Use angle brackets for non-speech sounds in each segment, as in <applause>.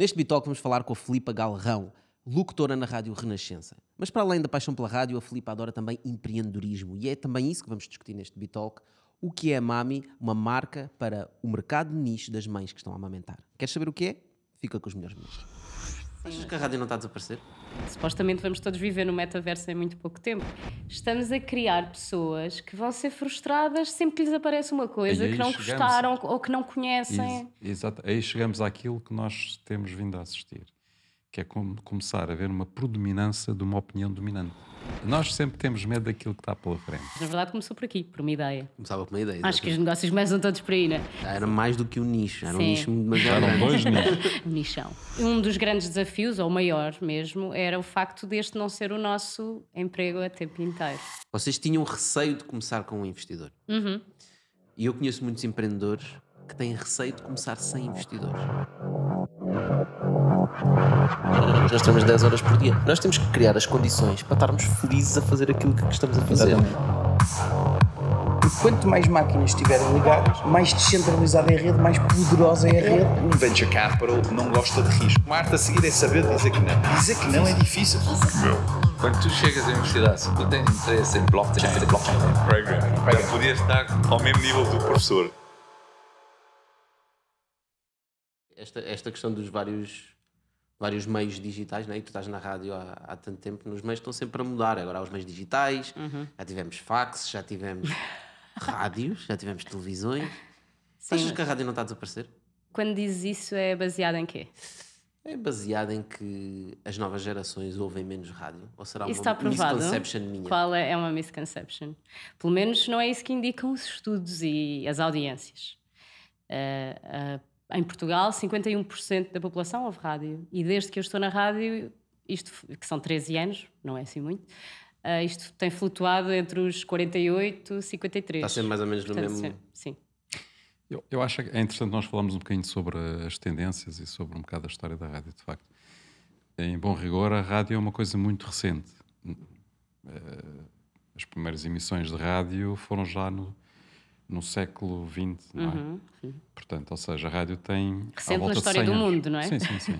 Neste Bitoque vamos falar com a Filipa Galrão, locutora na Rádio Renascença. Mas para além da paixão pela rádio, a Filipa adora também empreendedorismo e é também isso que vamos discutir neste Bitalk. O que é a Mami, uma marca para o mercado nicho das mães que estão a amamentar. Queres saber o que é? Fica com os melhores minutos. Achas que a rádio não está a desaparecer? Supostamente vamos todos viver no metaverso em muito pouco tempo. Estamos a criar pessoas que vão ser frustradas sempre que lhes aparece uma coisa que não chegamos... gostaram ou que não conhecem. Exato. Aí chegamos àquilo que nós temos vindo a assistir, que é como começar a haver uma predominância de uma opinião dominante. Nós sempre temos medo daquilo que está pela frente. Na verdade, começou por aqui, por uma ideia. Começava por uma ideia. Acho que os negócios começam todos por aí, né? Era mais do que um nicho, era Sim. <laughs> um nicho mais Eram dois nichos. Nichão. Um dos grandes desafios, ou maior mesmo, era o facto deste não ser o nosso emprego a tempo inteiro. Vocês tinham receio de começar com um investidor. Uhum. E eu conheço muitos empreendedores que têm receio de começar sem investidores. Nós temos 10 horas por dia. Nós temos que criar as condições para estarmos felizes a fazer aquilo que estamos a fazer. Exatamente. E quanto mais máquinas estiverem ligadas, mais descentralizada é a rede, mais poderosa é a rede. Um venture capital não gosta de risco. Uma arte a seguir é saber dizer que não. Dizer que não é difícil. Não. Quando tu chegas à universidade, se tu tens interesse em blockchain, é blockchain. Programming. Já podias estar ao mesmo nível do professor. Esta, esta questão dos vários vários meios digitais, né? e tu estás na rádio há, há tanto tempo, nos meios estão sempre a mudar. Agora há os meios digitais, uhum. já tivemos fax, já tivemos <laughs> rádios, já tivemos televisões. Sim, Achas que a rádio não está a desaparecer? Quando dizes isso, é baseado em quê? É baseado em que as novas gerações ouvem menos rádio? Ou será isso uma misconception minha? Qual é? é, uma misconception? Pelo menos não é isso que indicam os estudos e as audiências. Uh, eh, a eh, em Portugal, 51% da população ouve rádio. E desde que eu estou na rádio, isto, que são 13 anos, não é assim muito, uh, isto tem flutuado entre os 48 e 53. Está sempre mais ou menos Portanto, no mesmo. Sim. Eu, eu acho que é interessante nós falarmos um bocadinho sobre as tendências e sobre um bocado a história da rádio, de facto. Em bom rigor, a rádio é uma coisa muito recente. Eh, as primeiras emissões de rádio foram já no, no século XX, não é? Uhum, Portanto, ou seja, a rádio tem. Recente na história do anos. mundo, não é? Sim, sim, sim.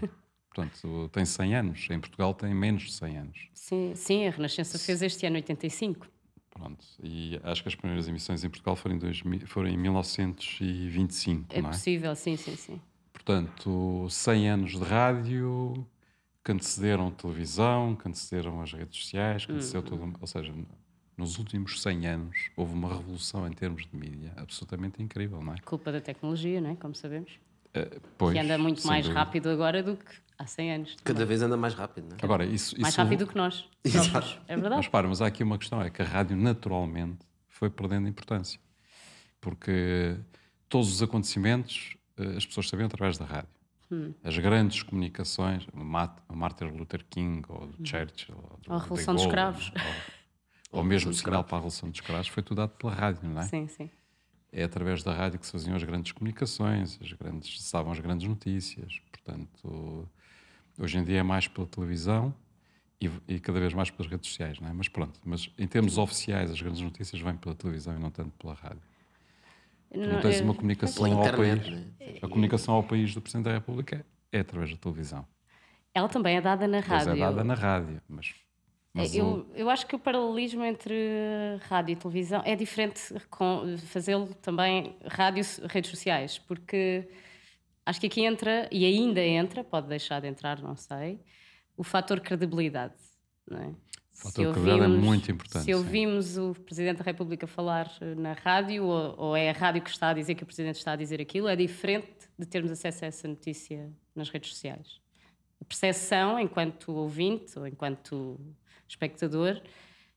Portanto, tem 100 anos. Em Portugal tem menos de 100 anos. Sim, sim a Renascença fez este ano 85. Pronto, e acho que as primeiras emissões em Portugal foram em, 2000, foram em 1925, é? É possível, sim, sim, sim. Portanto, 100 anos de rádio, que antecederam televisão, que antecederam as redes sociais, que hum. antecedeu uhum. tudo. Ou seja, nos últimos 100 anos houve uma revolução em termos de mídia absolutamente incrível, não é? Culpa da tecnologia, não é? Como sabemos. Uh, pois, que anda muito mais dúvida. rápido agora do que há 100 anos. Também. Cada vez anda mais rápido, não é? Agora, isso, isso... Mais rápido que nós. <laughs> Exato. É verdade. Mas para, mas há aqui uma questão, é que a rádio naturalmente foi perdendo importância. Porque todos os acontecimentos eh, as pessoas sabiam através da rádio. Hum. As grandes comunicações, o Martin Luther King, ou o hum. Churchill, hum. ou, do ou a Revolução Gaulle, dos Cravos. Ou, ou mesmo o sinal para a relação dos caras foi tudo dado pela rádio, não é? Sim, sim. É através da rádio que se faziam as grandes comunicações, as grandes, se davam as grandes notícias. Portanto, hoje em dia é mais pela televisão e, e cada vez mais pelas redes sociais, não é? Mas pronto, mas em termos oficiais, as grandes notícias vêm pela televisão e não tanto pela rádio. Não, não tens uma comunicação ao país. Né? A comunicação ao país do Presidente da República é através da televisão. Ela também é dada na rádio. Pois é dada na rádio, mas é, eu, eu acho que o paralelismo entre rádio e televisão é diferente fazê-lo também rádio redes sociais, porque acho que aqui entra, e ainda entra, pode deixar de entrar, não sei, o fator credibilidade. Não é? O fator credibilidade é muito importante. Se ouvimos sim. o Presidente da República falar eh, na rádio, ou, ou é a rádio que está a dizer que o Presidente está a dizer aquilo, é diferente de termos acesso a essa notícia nas redes sociais. A percepção, enquanto ouvinte ou enquanto espectador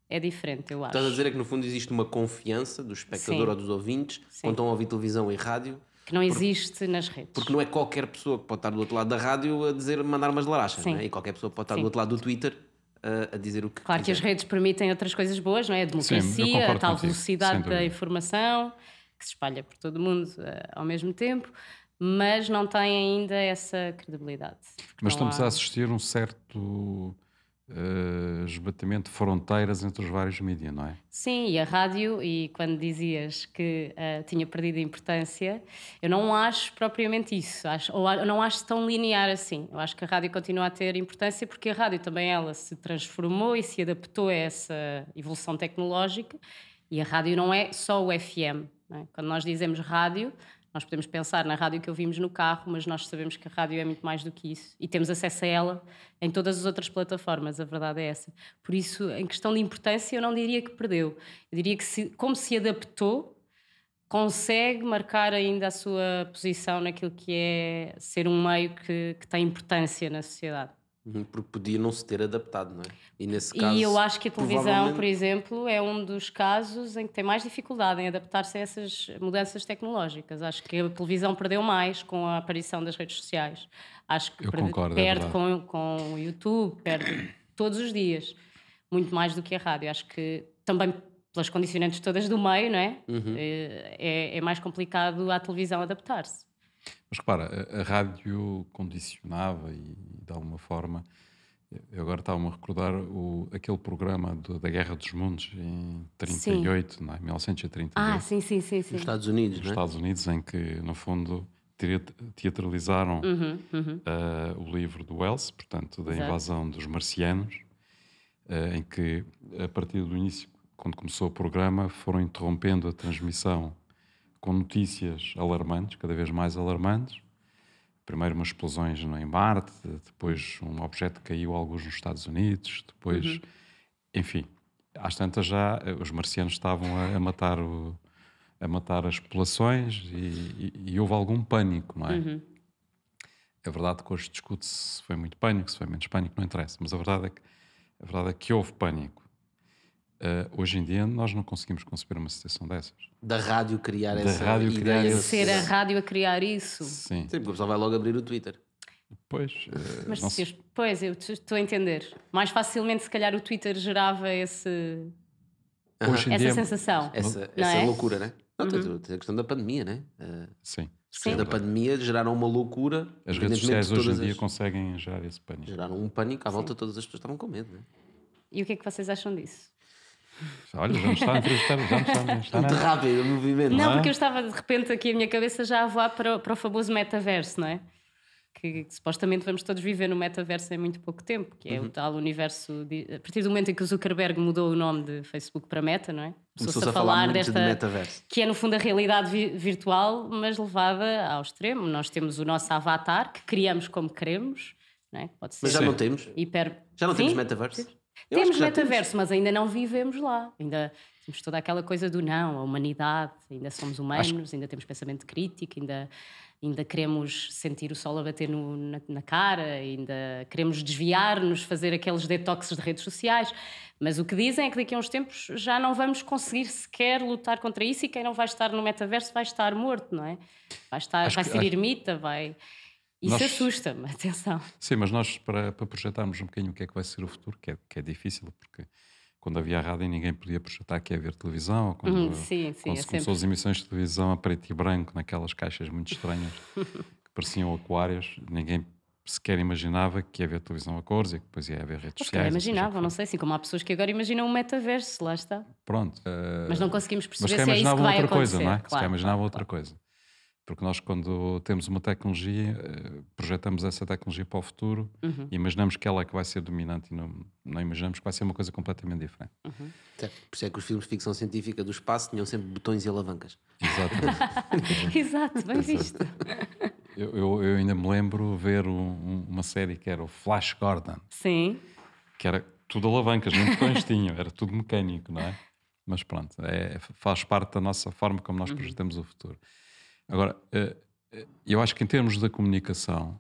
é diferente, eu acho. Estás a dizer é que no fundo existe uma confiança do espectador Sim. ou dos ouvintes Sim. quando estão a ouvir televisão e rádio. Que não existe porque, nas redes. Porque não é qualquer pessoa que pode estar do outro lado da rádio a dizer mandar umas larachas, não é? E qualquer pessoa pode estar Sim. do outro lado do Twitter a, eh, a dizer o que Claro quiser. que as redes permitem outras coisas boas, não é? A democracia, Sim, a tal velocidade da informação que se espalha por todo o mundo uh, ao mesmo tempo, mas não tem ainda essa credibilidade. Mas estamos há... a assistir um certo uh, esbatamento de fronteiras entre os vários mídias, não é? Sim, e a rádio, e quando dizias que uh, tinha perdido a importância, eu não acho propriamente isso, acho, ou não acho tão linear assim. Eu acho que a rádio continua a ter importância porque a rádio também ela se transformou e se adaptou a essa evolução tecnológica, e a rádio não é só o FM. É? Quando nós dizemos rádio, nós podemos pensar na rádio que ouvimos no carro, mas nós sabemos que a rádio é muito mais do que isso e temos acesso a ela em todas as outras plataformas, a verdade é essa. Por isso, em questão de importância, eu não diria que perdeu. Eu diria que, se, como se adaptou, consegue marcar ainda a sua posição naquilo que é ser um meio que, que tem importância na sociedade. Uhum, porque podia não se ter adaptado, não é? E nesse caso. E eu acho que a televisão, provavelmente... por exemplo, é um dos casos em que tem mais dificuldade em adaptar-se a essas mudanças tecnológicas. Acho que a televisão perdeu mais com a aparição das redes sociais. Acho que perde, concordo, é perde é com, com o YouTube, perde todos os dias, muito mais do que a rádio. Acho que também pelas condicionantes todas do meio, não é? Uhum. Eh, é, é mais complicado a televisão adaptar-se. Mas repara, a, a rádio condicionava e, de alguma forma, eu agora estava-me a recordar o, aquele programa do, da Guerra dos Mundos em 38, sim. não é? 1938. Ah, sim, sim, sim. sim. Nos Estados Unidos, Nos é? Estados Unidos, em que, no fundo, teatralizaram uhum, uhum. Uh, o livro do Wells, portanto, da Exato. invasão dos marcianos, uh, em que, a partir do início, quando começou o programa, foram interrompendo a transmissão com notícias alarmantes, cada vez mais alarmantes. Primeiro umas explosões em Marte, depois um objeto caiu alguns nos Estados Unidos, depois, uhum. enfim, às tantas já eh, os marcianos estavam a, a matar o, a matar as populações e, e, e houve algum pânico, não é? Uhum. É verdade que hoje discute-se se foi muito pânico, se foi menos pânico, não interessa, mas a verdade é que, a verdade é que houve pânico. Uh, hoje em dia nós não conseguimos conceber uma situação dessas. Da rádio criar da essa rádio ideia. Criar ser a rádio a criar isso. Sim. Sim, porque o pessoal vai logo abrir o Twitter. Pois, uh, Mas, se... pois eu estou a entender. Mais facilmente, se calhar, o Twitter gerava esse, uh -huh. essa dia... sensação. Essa, essa é? loucura, né? Não, uhum. a questão da pandemia, né? Uh, Sim. Sim. da pandemia geraram uma loucura. As redes sociais hoje em dia as... conseguem gerar esse pânico. Geraram um pânico à volta, Sim. todas as pessoas estavam com medo, né? E o que é que vocês acham disso? Olha, vamos estar está a entrevistar, já Muito rápido o movimento. Não, não é? porque eu estava de repente aqui, a minha cabeça já a voar para, para o famoso metaverso, não é? Que, que, supostamente vamos todos viver no metaverso em muito pouco tempo, que é uhum. o tal universo. De, a partir do momento em que o Zuckerberg mudou o nome de Facebook para Meta, não é? Começou-se a, a falar, falar desta. De metaverso. Que é no fundo a realidade vi virtual, mas levada ao extremo. Nós temos o nosso avatar, que criamos como queremos, não é? Pode ser. Mas já não temos. Hiper... Já não Sim? temos metaverso? Sim. Eu temos metaverso, temos. mas ainda não vivemos lá. Ainda temos toda aquela coisa do não, a humanidade, ainda somos humanos, acho... ainda temos pensamento crítico, ainda, ainda queremos sentir o sol a bater no, na, na, cara, ainda queremos desviar-nos, fazer aqueles detoxes de redes sociais. Mas o que dizem é que daqui a uns tempos já não vamos conseguir sequer lutar contra isso e quem não vai estar no metaverso vai estar morto, não é? Vai, estar, acho vai ser ermita, vai. Isso nós... assusta-me, <laughs> atenção. Sim, mas nós, para, para, projetarmos um bocadinho o que é que vai ser o futuro, que é, que é difícil, porque quando havia a rádio ninguém podia projetar que ia haver televisão, quando, hum, sim, sim, quando é se sempre... começou as emissões de televisão a preto e branco, naquelas caixas muito estranhas <laughs> que pareciam aquários, ninguém sequer imaginava que ia haver televisão a cores e que depois ia haver redes sociais. imaginavam, não sei, assim como há pessoas que agora imaginam um metaverso, lá está. Pronto. Uh... Mas não conseguimos perceber se é isso que vai outra Coisa, não é? Claro, se claro, outra claro. coisa. Porque nós, quando temos uma tecnologia, eh, projetamos essa tecnologia para o futuro uhum. e imaginamos que ela é que vai ser dominante e não, não imaginamos que vai ser uma coisa completamente diferente. Uhum. Por isso é que os filmes de ficção científica do espaço tinham sempre botões e alavancas. Exatamente. <laughs> Exato, bem visto. Eu, eu, eu, ainda me lembro ver um, uma série que era o Flash Gordon. Sim. Que era tudo alavancas, nem botões <laughs> tinham, era tudo mecânico, não é? Mas pronto, é, faz parte da nossa forma como nós uhum. projetamos uhum. o futuro. Agora, eh, eh, eu acho que em termos da comunicação,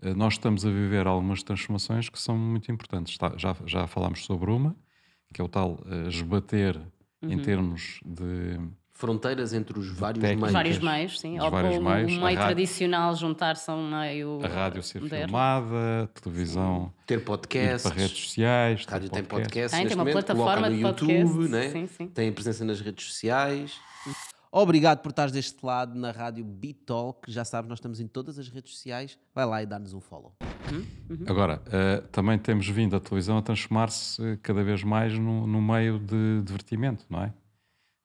eh, nós estamos a viver algumas transformações que são muito importantes. Já, já falámos sobre uma, que é o tal esbater uhum. em termos de. Fronteiras entre os vários técnicas, meios. Vários meios, sim. Ou vários meios. Um meio tradicional juntar-se a um meio. A rádio ser moderno. filmada, a televisão. Sim. Ter podcasts. Para redes sociais. A rádio tem podcasts. Podcast. Tem, tem uma plataforma de YouTube, podcasts. Né? Sim, sim. Tem presença nas redes sociais. Obrigado por estares deste lado na rádio Bitalk. Já sabes, nós estamos em todas as redes sociais. Vai lá e dá-nos um follow. Uhum. Agora, uh, também temos vindo a televisão a transformar-se eh, cada vez mais no, no, meio de divertimento, não é?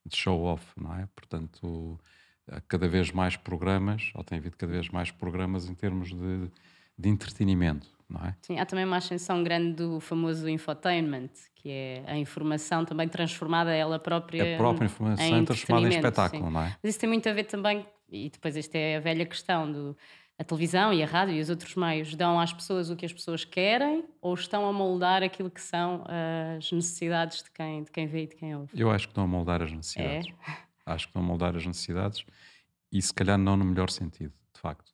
De show-off, não é? Portanto, há cada vez mais programas, ou tem havido cada vez mais programas em termos de, de entretenimento não é? Sim, há também uma ascensão grande do famoso infotainment, que é a informação também transformada ela própria. A própria informação em transformada em espetáculo, sim. não é? Mas isso tem muito a ver também, e depois esta é a velha questão do. A televisão e a rádio e os outros meios dão às pessoas o que as pessoas querem ou estão a moldar aquilo que são as necessidades de quem, de quem vê e de quem ouve? Eu acho que estão a moldar as necessidades. É? Acho que estão a moldar as necessidades e se calhar não no melhor sentido, de facto.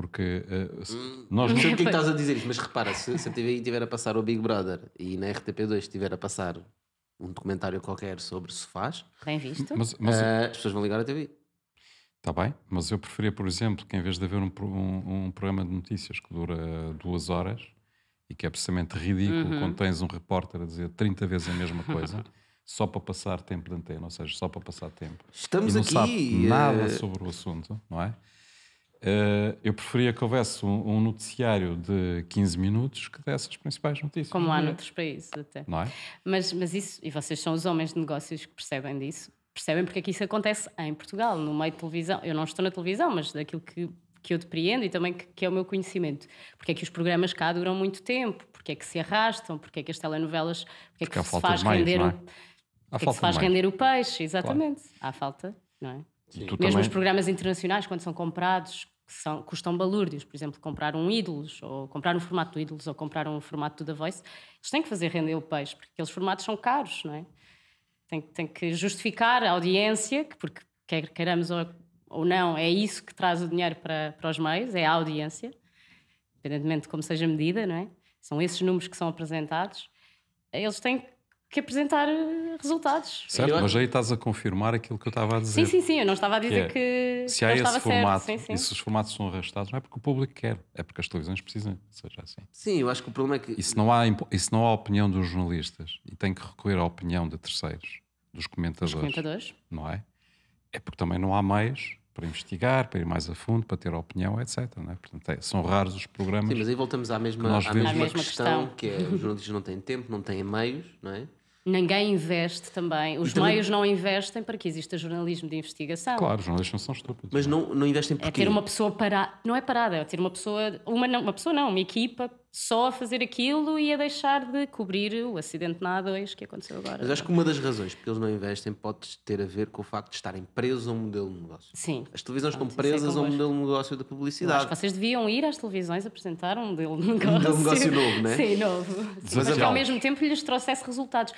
Porque uh, hum, nós não sei o que, é <laughs> estás a dizer mas repara, se, se a TVI estiver a passar o Big Brother e na RTP2 estiver a passar um documentário qualquer sobre sofás, Tem visto? Mas, mas, uh, as pessoas vão ligar a TV. Está bem, mas eu preferia, por exemplo, que em vez de haver um, um, um programa de notícias que dura duas horas e que é precisamente ridículo uhum. quando tens um repórter a dizer 30 vezes a mesma coisa. <laughs> só para passar tempo de antena, ou seja, só para passar tempo. Estamos e não aqui. Sabe eh, nada sobre o assunto, não é? Eh, eu preferia que houvesse um, um, noticiário de 15 minutos que desse as principais notícias. Como há noutros países, até. Não é? Mas, mas isso, e vocês são os homens de negócios que percebem disso, percebem porque é que isso acontece em Portugal, no meio de televisão. Eu não estou na televisão, mas daquilo que, que eu depreendo e também que, que é o meu conhecimento. Porque é que os programas cá duram muito tempo, porque é que se arrastam, porque é que as telenovelas, porque, é é? porque é que se faz mais, render. É? Porque se faz mais. render o peixe, exatamente. Claro. Há falta, não é? Mesmo também... os programas internacionais, quando são comprados, que são, custam balúrdios, por exemplo, comprar um Ídolos, ou comprar um formato do Ídolos, ou comprar um formato do The Voice, eles têm que fazer render o peixe, porque aqueles formatos são caros, não é? Tem, tem que justificar a audiência, porque quer queiramos ou, ou não, é isso que traz o dinheiro para, para os meios, é a audiência, independentemente de como seja medida, não é? São esses números que são apresentados. Eles têm que que apresentar eh, resultados. Certo, mas aí estás a confirmar aquilo que eu estava a dizer. Sim, sim, sim, eu não estava a dizer que. É, que se há esse formato esses sim, sim. e se os formatos são arrastados, não é porque o público quer, é porque as televisões precisam seja assim. Sim, eu acho que o problema é que. E se não há, e se não há opinião dos jornalistas e tem que recorrer à opinião de terceiros, dos comentadores, dos comentadores, não é? É porque também não há meios para investigar, para ir mais a fundo, para ter a opinião, etc. Não É? Portanto, é, são raros os programas. Sim, mas aí voltamos à mesma, à mesma, questão, questão, que é os jornalistas não têm tempo, não têm meios, não é? ninguém investe também. Os também... meios não investem para que exista jornalismo de investigação. Claro, os jornalistas são estúpidos. Mas não, não investem porque... É ter uma pessoa parada. Não é parada, é ter uma pessoa... Uma, não, uma pessoa não, uma equipa só a fazer aquilo e a deixar de cobrir o acidente na A2 que aconteceu agora. Mas acho que uma das razões porque eles não investem pode ter a ver com o facto de estarem presos a um modelo de negócio. Sim. As televisões Pronto, estão é presas a um modelo de negócio da publicidade. que vocês deviam ir às televisões apresentar um modelo de negócio. Um modelo de negócio novo, né? Sim, novo. Sim, mas que ao então- mesmo tempo lhes trouxesse resultados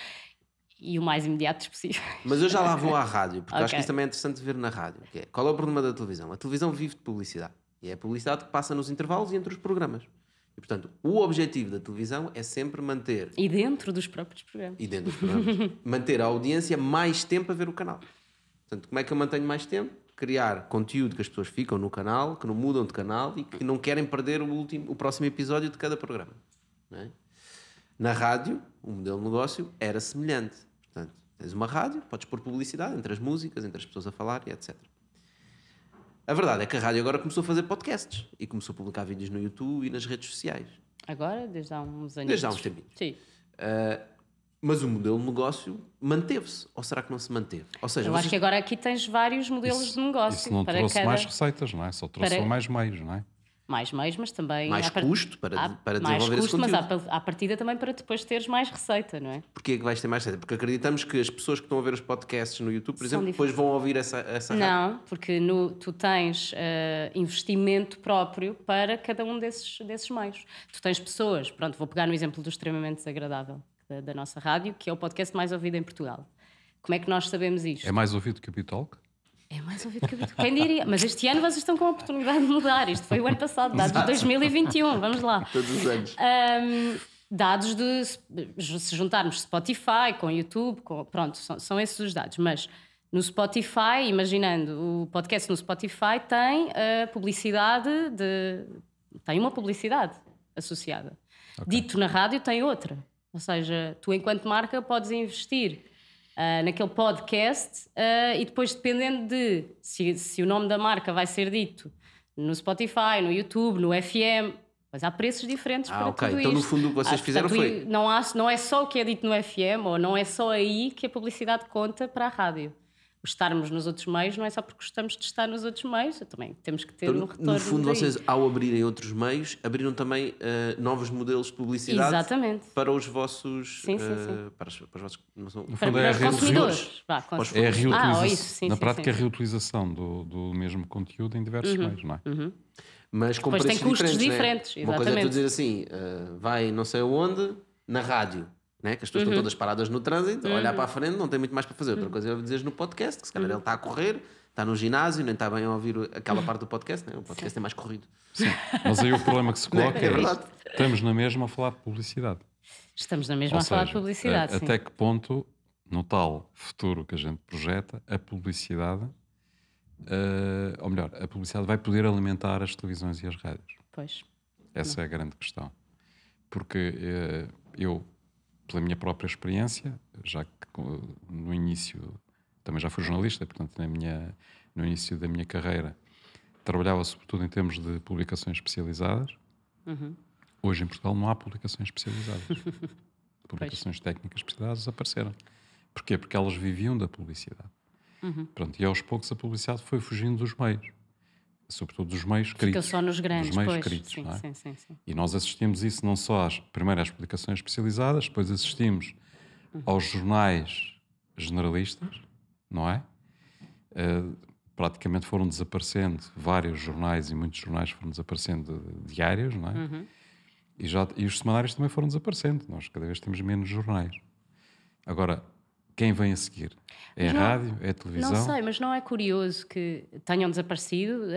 e o mais imediato possível. Mas eu já lá vou à rádio, porque okay. acho que isso também é interessante ver na rádio. Que é, qual é o problema da televisão? A televisão vive de publicidade. E é a publicidade que passa nos intervalos e entre os programas. E, portanto, o objetivo da televisão é sempre manter. E dentro dos próprios programas. E dentro dos programas. <laughs> manter a audiência mais tempo a ver o canal. Portanto, como é que eu mantenho mais tempo? Criar conteúdo que as pessoas ficam no canal, que não mudam de canal e que não querem perder o, último, o próximo episódio de cada programa. É? Na rádio, o modelo de negócio era semelhante. Portanto, tens uma rádio, podes pôr publicidade entre as músicas, entre as pessoas a falar e etc. A verdade é que a rádio agora começou a fazer podcasts e começou a publicar vídeos no YouTube e nas redes sociais. Agora? Desde há uns anos. Desde há uns tempos. Sim. Uh, mas o modelo de negócio manteve-se, ou será que não se manteve? Ou seja, eu vocês... acho que agora aqui tens vários modelos isso, de negócio. Isso não para trouxe cada... mais receitas, não é? Só trouxe para... mais meios, não é? mais meios, mas também. Mais custo para, há, para desenvolver mais custo, esse conteúdo. Mas há, à partida também para depois teres mais receita, não é? Porquê é que vais ter mais receita? Porque acreditamos que as pessoas que estão a ver os podcasts no YouTube, por São exemplo, diferentes. depois vão ouvir essa, essa Não, porque no, tu tens uh, investimento próprio para cada um desses, desses meios. Tu tens pessoas, pronto, vou pegar no exemplo do extremamente desagradável da, da nossa rádio, que é o podcast mais ouvido em Portugal. Como é que nós sabemos isto? É mais ouvido que o Bitalk? É mais ouvido que habitual. Quem diria? Mas este ano vocês estão com a oportunidade de mudar. Isto foi o ano passado, dados de 2021. Vamos lá. Todos os anos. Um, dados de. Se juntarmos Spotify com YouTube, com, pronto, são, são, esses os dados. Mas no Spotify, imaginando, o podcast no Spotify tem a publicidade de. tem uma publicidade associada. Okay. Dito na rádio, tem outra. Ou seja, tu, enquanto marca, podes investir ah, naquele podcast uh, e depois dependendo de se, se, o nome da marca vai ser dito no Spotify, no YouTube, no FM, mas há preços diferentes ah, para okay. tudo então, isto. Então no fundo o que vocês fizeram portanto, foi... Não, há, não é só o que é dito no FM ou não é só aí que a publicidade conta para a rádio estarmos nos outros meios não é só porque gostamos de estar nos outros meios, também temos que ter então, um retorno. No fundo, daí. vocês, ao abrirem outros meios, abriram também uh, novos modelos de publicidade Exatamente. para os vossos. Sim, sim, eh, sim. Uh, para, os, para os vossos. para, é consumidores. é a reutilização. Ah, isso, sim, Na sim, prática, sim. É a reutilização do, do mesmo conteúdo em diversos uhum. meios, não é? Uhum. Mas com Depois preços tem custos diferentes. É? diferentes né? Uma coisa é tu dizer assim, uh, vai não sei onde, na rádio né? Que as pessoas uhum. estão todas paradas no trânsito, uhum. olhar para a frente, não tem muito mais para fazer. Outra uhum. coisa é dizer no podcast, que se calhar uhum. ele está a correr, está no ginásio, nem está bem a ouvir aquela uhum. parte do podcast, né? o podcast Sim. é mais corrido. Sim, mas aí o problema que se <laughs> né? coloca é, é, estamos na mesma a falar de publicidade. Estamos na mesma Ou a seja, falar de publicidade. A, até que ponto, no tal futuro que a gente projeta, a publicidade, uh, ou melhor, a publicidade vai poder alimentar as televisões e as rádios? Pois. Essa não. é a grande questão. Porque uh, eu pela minha própria experiência, já que no início também já fui jornalista, portanto, na minha, no início da minha carreira trabalhava sobretudo em termos de publicações especializadas. Uhum. Hoje em Portugal não há publicações especializadas. <laughs> publicações pois. técnicas especializadas desapareceram. Porquê? Porque elas viviam da publicidade. Uhum. Pronto, e aos poucos a publicidade foi fugindo dos meios sobretudo dos meios Fica críticos. Fica só nos grandes, dos meios pois, críticos, sim, é? sim, sim, sim, E nós assistimos isso não só às, primeiro às publicações especializadas, depois assistimos uhum. aos jornais generalistas, não é? Uh, praticamente foram desaparecendo vários jornais e muitos jornais foram desaparecendo diários, não é? Uhum. E, já, e os semanários também foram desaparecendo. Nós cada vez temos menos jornais. Agora, quem vem a seguir? É não, rádio? É televisão? Não sei, mas não é curioso que tenham desaparecido. Uh,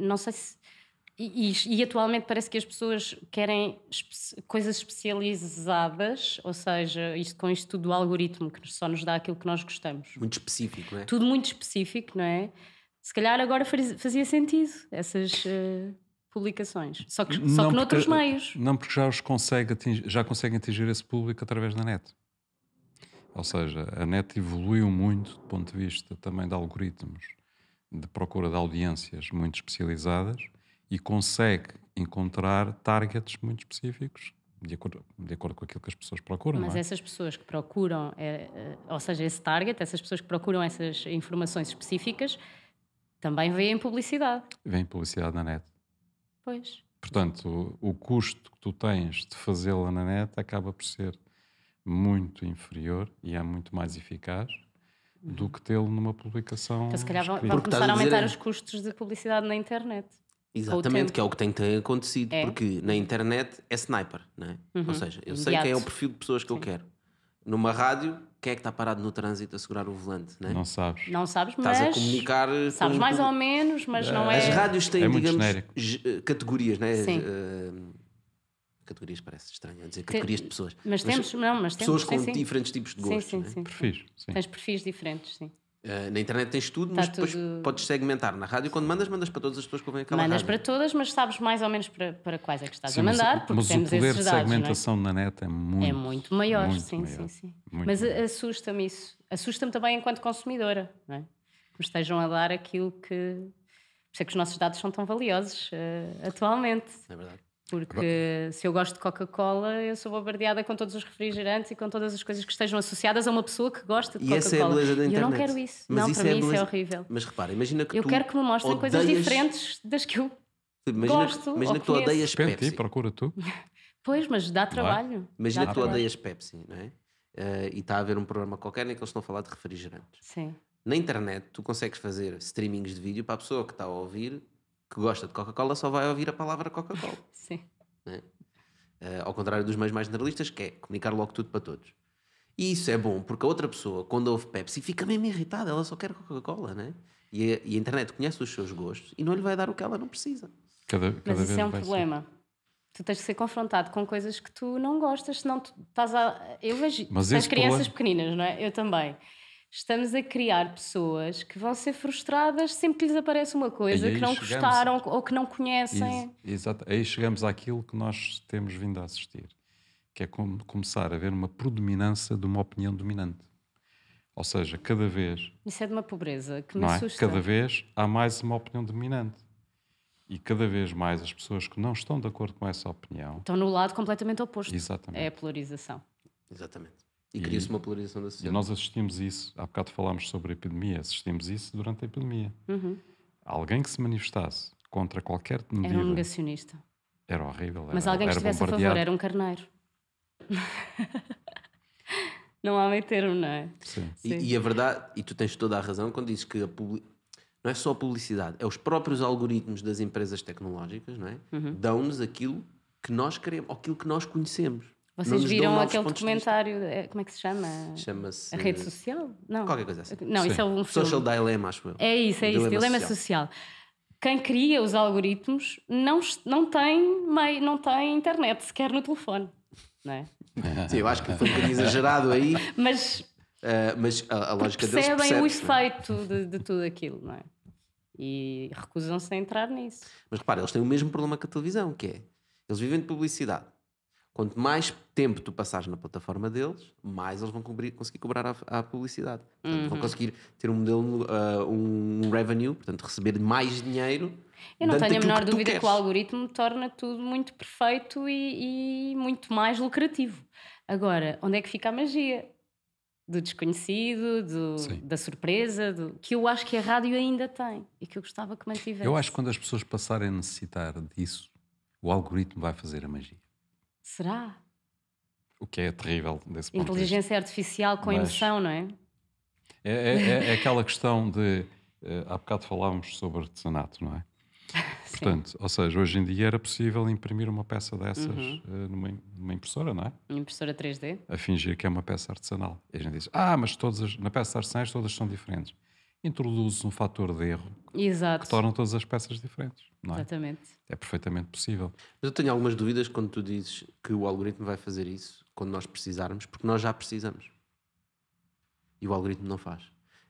não sei se. E, e, e, atualmente parece que as pessoas querem espe coisas especializadas, ou seja, isto com isto tudo do algoritmo, que só nos dá aquilo que nós gostamos. Muito específico, não é? Tudo muito específico, não é? Se calhar agora fazia sentido essas uh, publicações, só que, só que porque, noutros meios. Não porque já, os consegue atingir, já conseguem atingir esse público através da net. Ou seja, a net evoluiu muito do ponto de vista também de algoritmos de procura de audiências muito especializadas e consegue encontrar targets muito específicos de acordo, de acordo com aquilo que as pessoas procuram. Mas é? essas pessoas que procuram, é, é, ou seja, esse target, essas pessoas que procuram essas informações específicas, também veem publicidade. Vêem publicidade na net. Pois. Portanto, o, o custo que tu tens de fazê-la na net acaba por ser muito inferior e é muito mais eficaz do uhum. que tê-lo numa publicação. Então, se calhar vão, vão começar a aumentar é- os custos de publicidade na internet. Exatamente, que é o que tem, acontecido, é. porque na internet é sniper, não é? Uhum. Ou seja, eu sei quem é o perfil de pessoas que Sim. eu quero. Numa rádio, quem é que está parado no trânsito a segurar o volante? Não, é? não sabes. Não sabes, Estás mas. Estás a comunicar. Sabes com... mais ou menos, mas é. não é. As rádios têm, é digamos, eh, categorias, não é? Sim. Uh, Categorias parece estranho dizer categorias de pessoas. Mas, mas temos, mas, não, mas pessoas temos, com sim, diferentes sim. tipos de gostos. Sim, sim, é? sim. Perfis. Sim. Tens perfis diferentes, sim. Uh, na internet tens tudo, Está mas depois tudo... podes segmentar. Na rádio, quando mandas, mandas para todas as pessoas que ouvem aquela Mandas rádio. para todas, mas sabes mais ou menos para, para quais é que estás sim, a mandar, porque mas temos o poder esses de é? segmentação é? na net é muito... É muito maior, muito sim, maior. sim, sim, muito mas assusta-me isso. Assusta-me também enquanto consumidora, não é? Que me estejam a dar aquilo que... Por isso é que os nossos dados são tão valiosos uh, atualmente. É verdade. Porque se eu gosto de Coca-Cola, eu sou bombardeada com todos os refrigerantes e com todas as coisas que estejam associadas a uma pessoa que gosta de Coca-Cola. E essa é a beleza da internet. E eu não quero isso. Mas não, isso para é mim beleza... isso é horrível. Mas repara, imagina que eu tu Eu quero que me mostrem odeias... coisas diferentes das que eu imagina, gosto Imagina que tu conheço. odeias Pepsi. procura tu. <laughs> pois, mas dá trabalho. Imagina dá que tu trabalho. odeias Pepsi, não é? Uh, e está a haver um programa qualquer em que eles estão a falar de refrigerantes. Sim. Na internet, tu consegues fazer streamings de vídeo para a pessoa que está a ouvir que gosta de Coca-Cola só vai ouvir a palavra Coca-Cola. <laughs> Sim. Né? Uh, ao contrário dos meios mais generalistas, que é comunicar logo tudo para todos. E isso é bom, porque a outra pessoa, quando ouve Pepsi, fica mesmo irritada, ela só quer Coca-Cola, né? E a, e a internet conhece os seus gostos e não lhe vai dar o que ela não precisa. Cada, cada Mas isso é um problema. Ser. Tu tens de ser confrontado com coisas que tu não gostas, senão tu estás a. Eu vejo. Mas crianças problema... pequeninas, não é? Eu também estamos a criar pessoas que vão ser frustradas sempre que lhes aparece uma coisa que não gostaram ou que não conhecem. exato. Aí chegamos àquilo que nós temos vindo a assistir, que é como começar a haver uma predominância de uma opinião dominante. Ou seja, cada vez. Isso é de uma pobreza que me não é? assusta. É? Cada vez há mais uma opinião dominante. E cada vez mais as pessoas que não estão de acordo com essa opinião. Estão no lado completamente oposto. Exatamente. É a polarização. Exatamente. E, e cria-se uma polarização da sociedade. E nós assistimos isso, há bocado falámos sobre a epidemia, assistimos isso durante a epidemia. Uhum. Alguém que se manifestasse contra qualquer medida... Era um negacionista. Era horrível. Era, Mas alguém que estivesse a favor era um carneiro. <laughs> não há meio termo, não é? Sim. Sim. E, e, a verdade, e tu tens toda a razão quando dizes que a não é só a publicidade, é os próprios algoritmos das empresas tecnológicas, não é? Uhum. Dão-nos aquilo que nós queremos, aquilo que nós conhecemos. Vocês viram aquele documentário, eh, como é que se chama? Chama-se. A rede social? Não. Qualquer coisa assim. Não, Sim. isso é um filme. Social Dilemma, acho eu. É isso, é isso, dilema, social. social. Quem cria os algoritmos não, não, tem, meio, não tem internet sequer no telefone, não é? <laughs> Sim, eu acho que foi um bocadinho exagerado aí. Mas. Uh, mas a, a lógica percebem deles percebem o é? efeito de, de tudo aquilo, não é? E recusam-se a entrar nisso. Mas repara, eles têm o mesmo problema que a televisão, que é eles vivem de publicidade Quanto mais tempo tu passares na plataforma deles, mais eles vão cobrir, conseguir cobrar à, publicidade. Portanto, uhum. Vão conseguir ter um modelo, uh, um revenue, portanto, receber mais dinheiro. Eu não tenho a menor que dúvida que o algoritmo torna tudo muito perfeito e, e muito mais lucrativo. Agora, onde é que fica a magia? do desconhecido, do, da surpresa, do, que eu acho que a rádio ainda tem e que eu gostava que mantivesse. Eu acho que quando as pessoas passarem a necessitar disso, o algoritmo vai fazer a magia. Será? O que é terrível desse ponto Inteligência de artificial com Mas emoção, não é? É, é, é, é aquela questão de. Eh, há bocado falávamos sobre artesanato, não é? <laughs> Sim. Portanto, ou seja, hoje em dia era possível imprimir uma peça dessas uhum. uh, numa, numa, impressora, não é? Uma impressora 3D. A fingir que é uma peça artesanal. E a gente diz, ah, mas todas as, na peça artesanais todas são diferentes introduz um fator de erro Exato. que tornam todas as peças diferentes. Não é? Exatamente. É perfeitamente possível. Mas eu tenho algumas dúvidas quando tu dizes que o algoritmo vai fazer isso quando nós precisarmos, porque nós já precisamos. E o algoritmo não faz.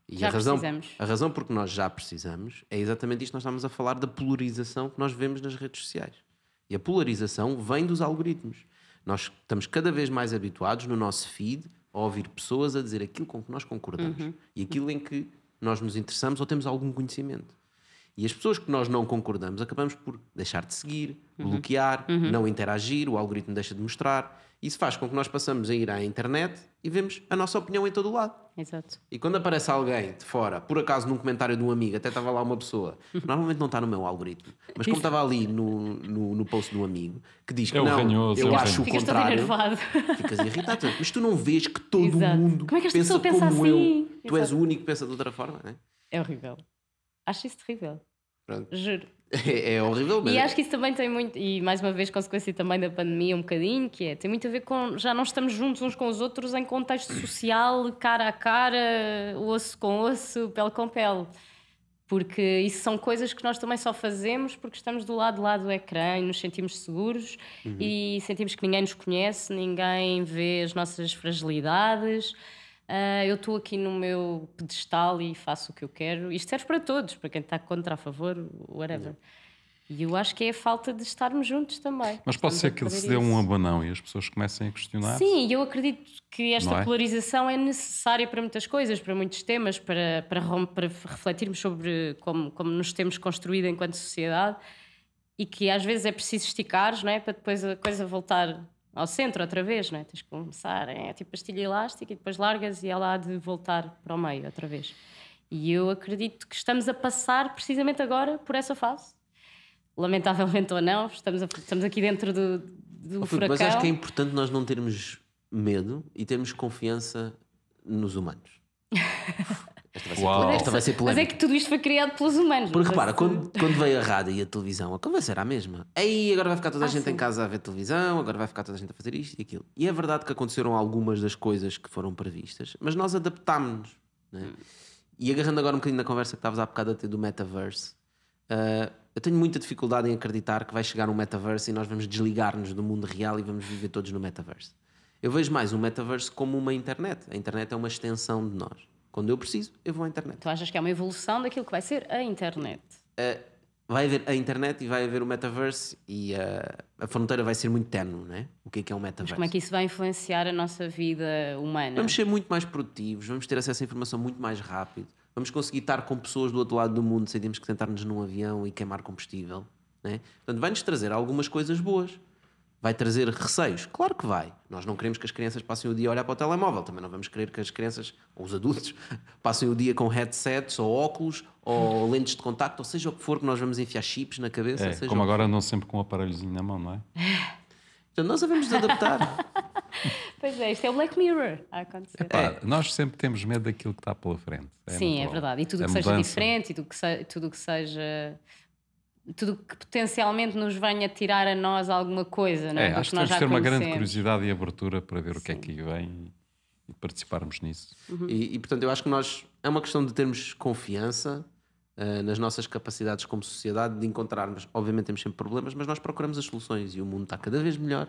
E já a razão, precisamos. A razão porque nós já precisamos é exatamente isto nós estamos a falar da polarização que nós vemos nas redes sociais. E a polarização vem dos algoritmos. Nós estamos cada vez mais habituados no nosso feed a ouvir pessoas a dizer aquilo com que nós concordamos uhum. e aquilo em que nós nos interessamos ou temos algum conhecimento. E as pessoas que nós não concordamos acabamos por deixar de seguir, uhum. bloquear, uhum. não interagir, o algoritmo deixa de mostrar. Isso faz com que nós passamos a ir à internet e vemos a nossa opinião em todo o lado. Exato. E quando aparece alguém de fora, por acaso num comentário de um amigo, até estava lá uma pessoa, <laughs> normalmente não está no meu algoritmo, mas como estava ali no, no, no post de um amigo, que diz que eu é não, ranhoso, eu, eu é acho o contrário. Ficas Ficas irritado. Mas tu não vês que todo Exato. mundo como é que esta pensa, pensa como assim? eu. Exato. Tu és o único que pensa de outra forma, não é? É horrível. Acho isso terrível. Pronto. Juro. É, é, horrível mesmo. E acho que isso também tem muito, e mais uma vez, consequência também da pandemia, um bocadinho, que é, tem muito a ver com já não estamos juntos uns com os outros em contexto social, cara a cara, osso com osso, pele com pele. Porque isso são coisas que nós também só fazemos porque estamos do lado lá do ecrã e nos sentimos seguros uhum. e sentimos que ninguém nos conhece, ninguém vê as nossas fragilidades. Uh, eu estou aqui no meu pedestal e faço o que eu quero. Isto serve para todos, para quem está contra, a favor, whatever. E eu acho que é a falta de estarmos juntos também. Mas pode ser que ele se dê um abanão e as pessoas comecem a questionar. Sim, eu acredito que esta é? polarização é necessária para muitas coisas, para muitos temas, para, para, para refletirmos sobre como, como nos temos construído enquanto sociedade e que às vezes é preciso esticar, não é? Para depois a coisa voltar ao centro outra vez, não é? Tens que começar, é tipo pastilha elástica e depois largas e ela é há de voltar para o meio outra vez. E eu acredito que estamos a passar precisamente agora por essa fase. Lamentavelmente ou não, estamos, a, estamos aqui dentro do, do oh, furacão. Mas acho que é importante nós não termos medo e termos confiança nos humanos. <laughs> Esta vai, ser, Uau. Mas é que tudo isto foi criado pelos humanos. Porque repara, é quando, quando veio a rádio e a televisão, a conversa era a mesma. Aí agora vai ficar toda a Ah, gente em casa a ver televisão, agora vai ficar toda a gente a fazer isto e aquilo. E é verdade que aconteceram algumas das coisas que foram previstas, mas nós adaptámos-nos. Né? Hum. E agarrando agora um bocadinho na conversa que estavas há bocado a ter do metaverse, ah, eu tenho muita dificuldade em acreditar que vai chegar um metaverse e nós vamos desligar-nos do mundo real e vamos viver todos no metaverse. Eu vejo mais o metaverse como uma internet. A internet é uma extensão de nós. Quando eu preciso, eu vou à internet. Tu achas que é uma evolução daquilo que vai ser a internet? Uh, vai haver a internet e vai haver o metaverse e uh, a fronteira vai ser muito tenue, né? O que é que é o metaverse? Mas como é que isso vai influenciar a nossa vida humana? Vamos ser muito mais produtivos, vamos ter acesso à informação muito mais rápido, vamos conseguir estar com pessoas do outro lado do mundo sem termos que sentar-nos num avião e queimar combustível, né? Portanto, vai-nos trazer algumas coisas boas vai trazer receios? Claro que vai. Nós não queremos que as crianças passem o dia a olhar para o telemóvel, também não vamos querer que as crianças, ou os adultos, <laughs> passem o dia com headsets ou óculos ou <laughs> lentes de contacto, ou seja o que for, que nós vamos enfiar chips na cabeça. É, como agora andam sempre com um aparelhozinho na mão, não é? <laughs> Então nós devemos adaptar. pois é, isto é o Black Mirror a acontecer. Epá, Nós sempre temos medo daquilo que está pela frente. É Sim, é verdade. E tudo o é que seja diferente e tudo que, seja, tudo que seja tudo que potencialmente nos venha tirar a nós alguma coisa, não é? é acho que nós temos ter uma grande curiosidade e abertura para ver Sim. o que é que vem e, participarmos nisso. Uhum. E, e, portanto, eu acho que nós é uma questão de termos confiança uh, nas nossas capacidades como sociedade de encontrarmos. Obviamente temos sempre problemas, mas nós procuramos as soluções e o mundo está cada vez melhor.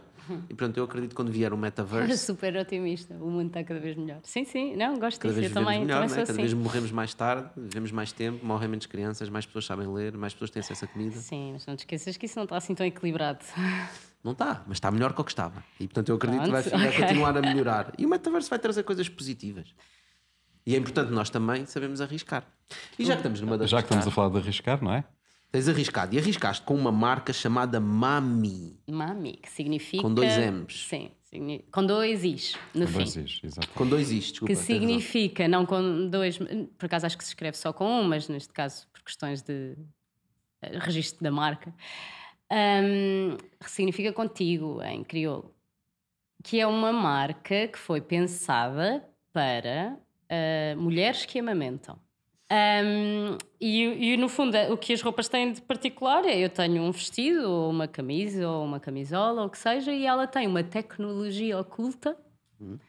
E pronto, eu acredito que quando vier o metaverso. <laughs> super otimista, o mundo está cada vez melhor. Sim, sim, não, gosto cada disso. Vez eu também, melhor, também né? Cada assim. vez morremos mais tarde, vivemos mais tempo, morrem menos crianças, mais pessoas sabem ler, mais pessoas têm acesso à comida. Sim, mas não te esqueças que isso não está assim tão equilibrado. <laughs> Não está, mas está melhor que o que estava. E portanto eu acredito Pronto, que vai, <laughs> okay. vai, continuar a melhorar. E o metaverso vai trazer coisas positivas. E é importante nós também sabemos arriscar. E já que estamos numa das. Já que estamos a falar de arriscar, não é? Tens arriscado. E arriscaste com uma marca chamada Mami. Mami, que significa. Com dois M's. Sim. Com dois Is, no com fim. Dois is, com dois Is, desculpa. Que significa, razão. não com dois, por acaso acho que se escreve só com um, mas neste caso por questões de eh, registro da marca, um, significa contigo em crioulo. Que é uma marca que foi pensada para uh, mulheres que amamentam. Um, e, e, no fundo, eh, o que as roupas têm de particular é eu tenho um vestido, ou uma camisa, ou uma camisola, ou o que seja, e ela tem uma tecnologia oculta uh,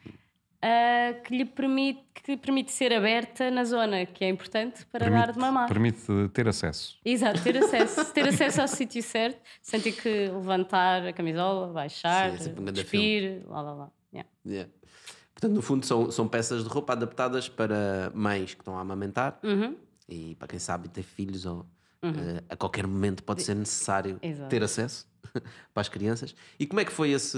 que, lhe permite, que lhe permite ser aberta na zona, que é importante para permite, dar de mamar. Permite ter acesso. Exato, ter acesso. ter <laughs> acesso ao sítio certo, sem ter que levantar a camisola, baixar, Sim, é despir, lá lá lá. Yeah. Yeah. Portanto, no fundo, são, são peças de roupa adaptadas para mães que estão a amamentar uhum. e para quem sabe ter filhos ou uhum. uh, a qualquer momento pode ser necessário Exato. ter acesso <laughs> para as crianças. E como é que foi esse,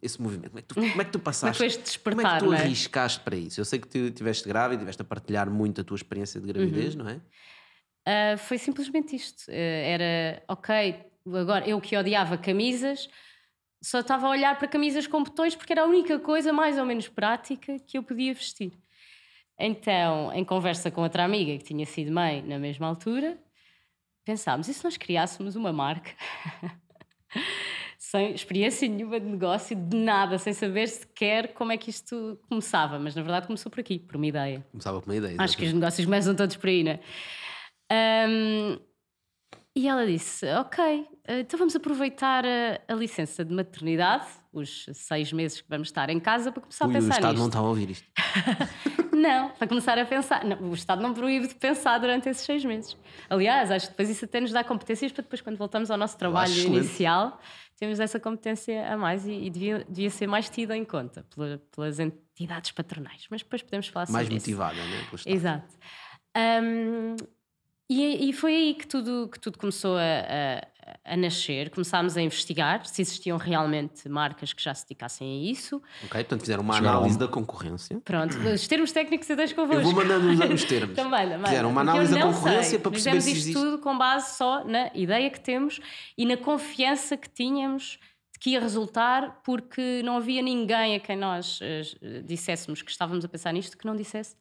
esse movimento? Como é que tu, como é que tu passaste? <laughs> como, é que como é que tu é? arriscaste para isso? Eu sei que tu estiveste grávida e estiveste a partilhar muito a tua experiência de gravidez, uhum. não é? Uh, foi simplesmente isto. Uh, era, ok, agora eu que odiava camisas só estava a olhar para camisas com botões porque era a única coisa mais ou menos prática que eu podia vestir. Então, em conversa com outra amiga que tinha sido mãe na mesma altura, pensámos: e se nós criássemos uma marca? <laughs> sem experiência nenhuma de negócio, de nada, sem saber sequer como é que isto começava. Mas na verdade começou por aqui, por uma ideia. Começava por uma ideia. Exatamente. Acho que os negócios começam todos por aí, não é? Um, e ela disse: Ok, eh, então vamos aproveitar a, eh, a, licença de maternidade, os seis meses que vamos estar em casa, para começar Ui, a pensar nisto. O Estado nisto. não está a ouvir isto. <laughs> não, para começar a pensar. Não, o Estado não proíbe de pensar durante esses seis meses. Aliás, acho que depois isso até nos dá competências para depois, quando voltamos ao nosso trabalho inicial, temos essa competência a mais e, e devia, devia, ser mais tida em conta pela, pelas entidades patronais. Mas depois podemos falar mais sobre motivada, isso. Mais motivada, não é? Exato. Um, e, e, foi aí que tudo, que tudo começou a a nascer, começámos a investigar se existiam realmente marcas que já se dedicassem a isso. Ok, portanto fizeram uma análise da concorrência. Pronto, os termos técnicos eu deixo convosco. Eu vou mandando os <laughs> termos. Também, então, também. Fizeram uma análise da concorrência sei. para perceber Fizemos se existe... isto tudo com base só na ideia que temos e na confiança que tínhamos de que ia resultar, porque não havia ninguém a quem nós uh, eh, disséssemos que estávamos a pensar nisto que não dissesse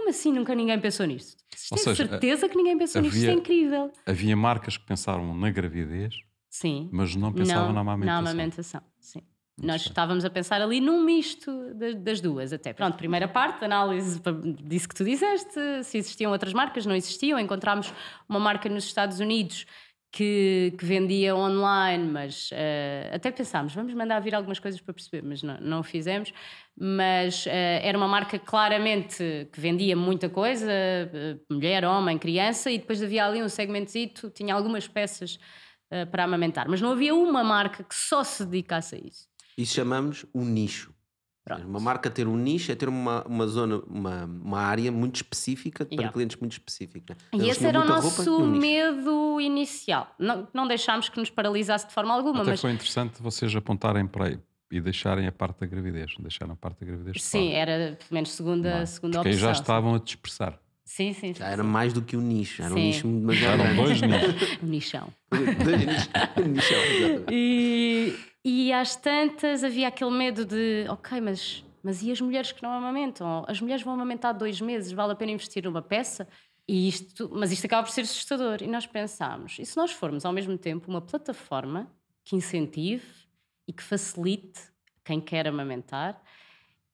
como assim nunca ninguém pensou nisto? Tenho seja, certeza a, que ninguém pensou havia, nisto, isto é incrível. Havia marcas que pensaram na gravidez, sim, mas não pensavam não, na amamentação. Na amamentação, sim. Não Nós sei. estávamos a pensar ali num misto das duas, até. Pronto, primeira parte, análise disso que tu disseste, se existiam outras marcas, não existiam. Encontramos uma marca nos Estados Unidos que, que, vendia online, mas uh, até pensámos, vamos mandar vir algumas coisas para perceber, mas não, não o fizemos. Mas uh, era uma marca claramente que vendia muita coisa, uh, mulher, homem, criança, e depois havia ali um segmentozito, tinha algumas peças para amamentar. Mas não havia uma marca que só se dedicasse a isso. Isso chamamos o nicho. Pronto. Uma marca ter um nicho é ter uma, uma zona, uma, uma área muito específica para yeah. clientes muito específicos. Né? E esse era o nosso roupa, medo inicial. Não, não deixámos que nos paralisasse de forma alguma. Até mas... foi interessante vocês apontarem para aí e deixarem a parte da gravidez. Deixaram a parte da gravidez Sim, era pelo menos segunda, Não, segunda porque opção. Porque já estavam a dispersar. Sim, sim, sim. Era sim. mais do que um nicho, era sim. um nicho muito mais Eram dois nichos. <laughs> um nichão. dois nichos. <laughs> Um nichão, exatamente. E, e às tantas havia aquele medo de, ok, mas, mas e as mulheres que não amamentam? As mulheres vão amamentar dois meses, vale a pena investir numa peça? E isto, mas isto acaba por ser assustador. E nós pensámos, e se nós formos ao mesmo tempo uma plataforma que incentive e que facilite quem quer amamentar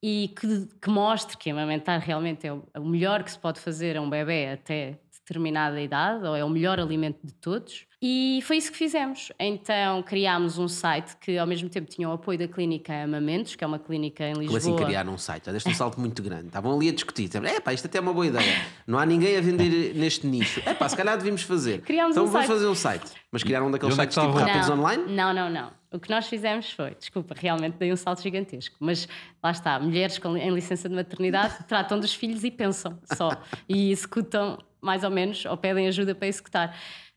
e que, que mostre que amamentar realmente é o é melhor que se pode fazer a um bebê até determinada idade, ou é o melhor alimento de todos. E foi isso que fizemos. Então criámos um site que ao mesmo tempo tinha o apoio da clínica Amamentos, que é uma clínica em Lisboa. Como assim criar um site? Deste um salto muito grande. Estavam ali a discutir. É tipo, pá, isto até é uma boa ideia. Não há ninguém a vender <laughs> neste nicho. É pá, se calhar devíamos fazer. Criámos então um vamos site. fazer um site. Mas criaram um daqueles é sites tipo rápidos online? Não, não, não. O que nós fizemos foi, desculpa, realmente dei um salto gigantesco, mas lá está, mulheres com, em licença de maternidade <laughs> tratam dos filhos e pensam só e executam mais ou menos, ou pedem ajuda para executar.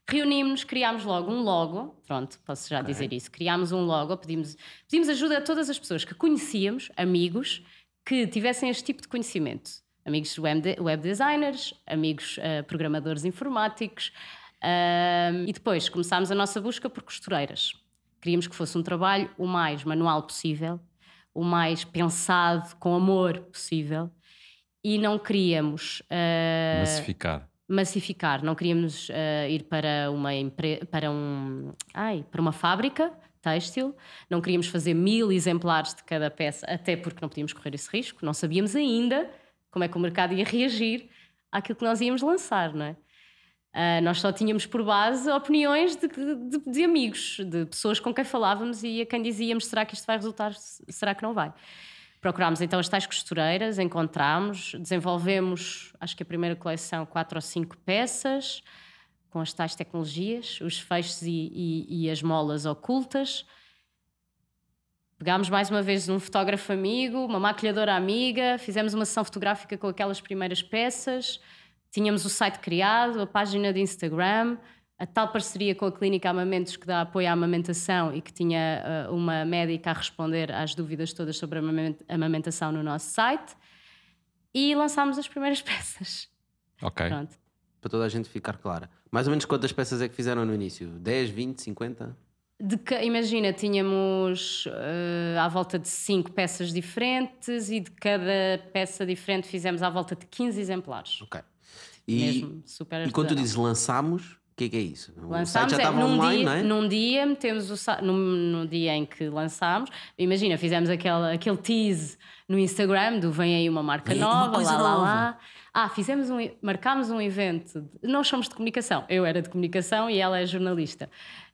Reunimos-nos, criámos logo um logo, pronto, posso já okay. dizer isso. Criámos um logo, pedimos, pedimos ajuda a todas as pessoas que conhecíamos, amigos, que tivessem este tipo de conhecimento. Amigos web designers, amigos uh, programadores informáticos. Uh, e depois começámos a nossa busca por costureiras. Queríamos que fosse um trabalho o mais manual possível, o mais pensado, com amor possível. E não queríamos. Uh, massificar massificar, não queríamos uh, ir para uma, para, um, ai, para uma fábrica têxtil, não queríamos fazer mil exemplares de cada peça, até porque não podíamos correr esse risco, não sabíamos ainda como é que o mercado ia reagir àquilo que nós íamos lançar, não é? Uh, nós só tínhamos por base opiniões de, de, de, amigos, de pessoas com quem falávamos e a quem dizíamos será que isto vai resultar, será que não vai. Procurámos então as tais costureiras, encontramos, desenvolvemos, acho que a primeira coleção, quatro ou cinco peças, com as tais tecnologias, os feixes e, e, e as molas ocultas. Pegámos mais uma vez um fotógrafo amigo, uma maquilhadora amiga, fizemos uma sessão fotográfica com aquelas primeiras peças, tínhamos o site criado, a página de Instagram, a tal parceria com a Clínica Amamentos, que dá apoio à amamentação e que tinha uh, uma médica a responder às dúvidas todas sobre a amamentação no nosso site. E lançámos as primeiras <laughs> peças. Ok. Pronto. Para toda a gente ficar clara. Mais ou menos quantas peças é que fizeram no início? 10, 20, 50? Que, imagina, tínhamos uh, à volta de 5 peças diferentes e de cada peça diferente fizemos à volta de 15 exemplares. Ok. E, Mesmo super e quando tu dizes lançámos, que, é que é isso? O lançámos, site já é, estava é, online, dia, não é? Num dia metemos o no, no, dia em que lançámos, imagina, fizemos aquele, aquele tease no Instagram do Vem aí uma marca nova, uma lá, nova. lá, lá. Ah, fizemos um, marcámos um evento. Nós somos de comunicação, eu era de comunicação e ela é jornalista.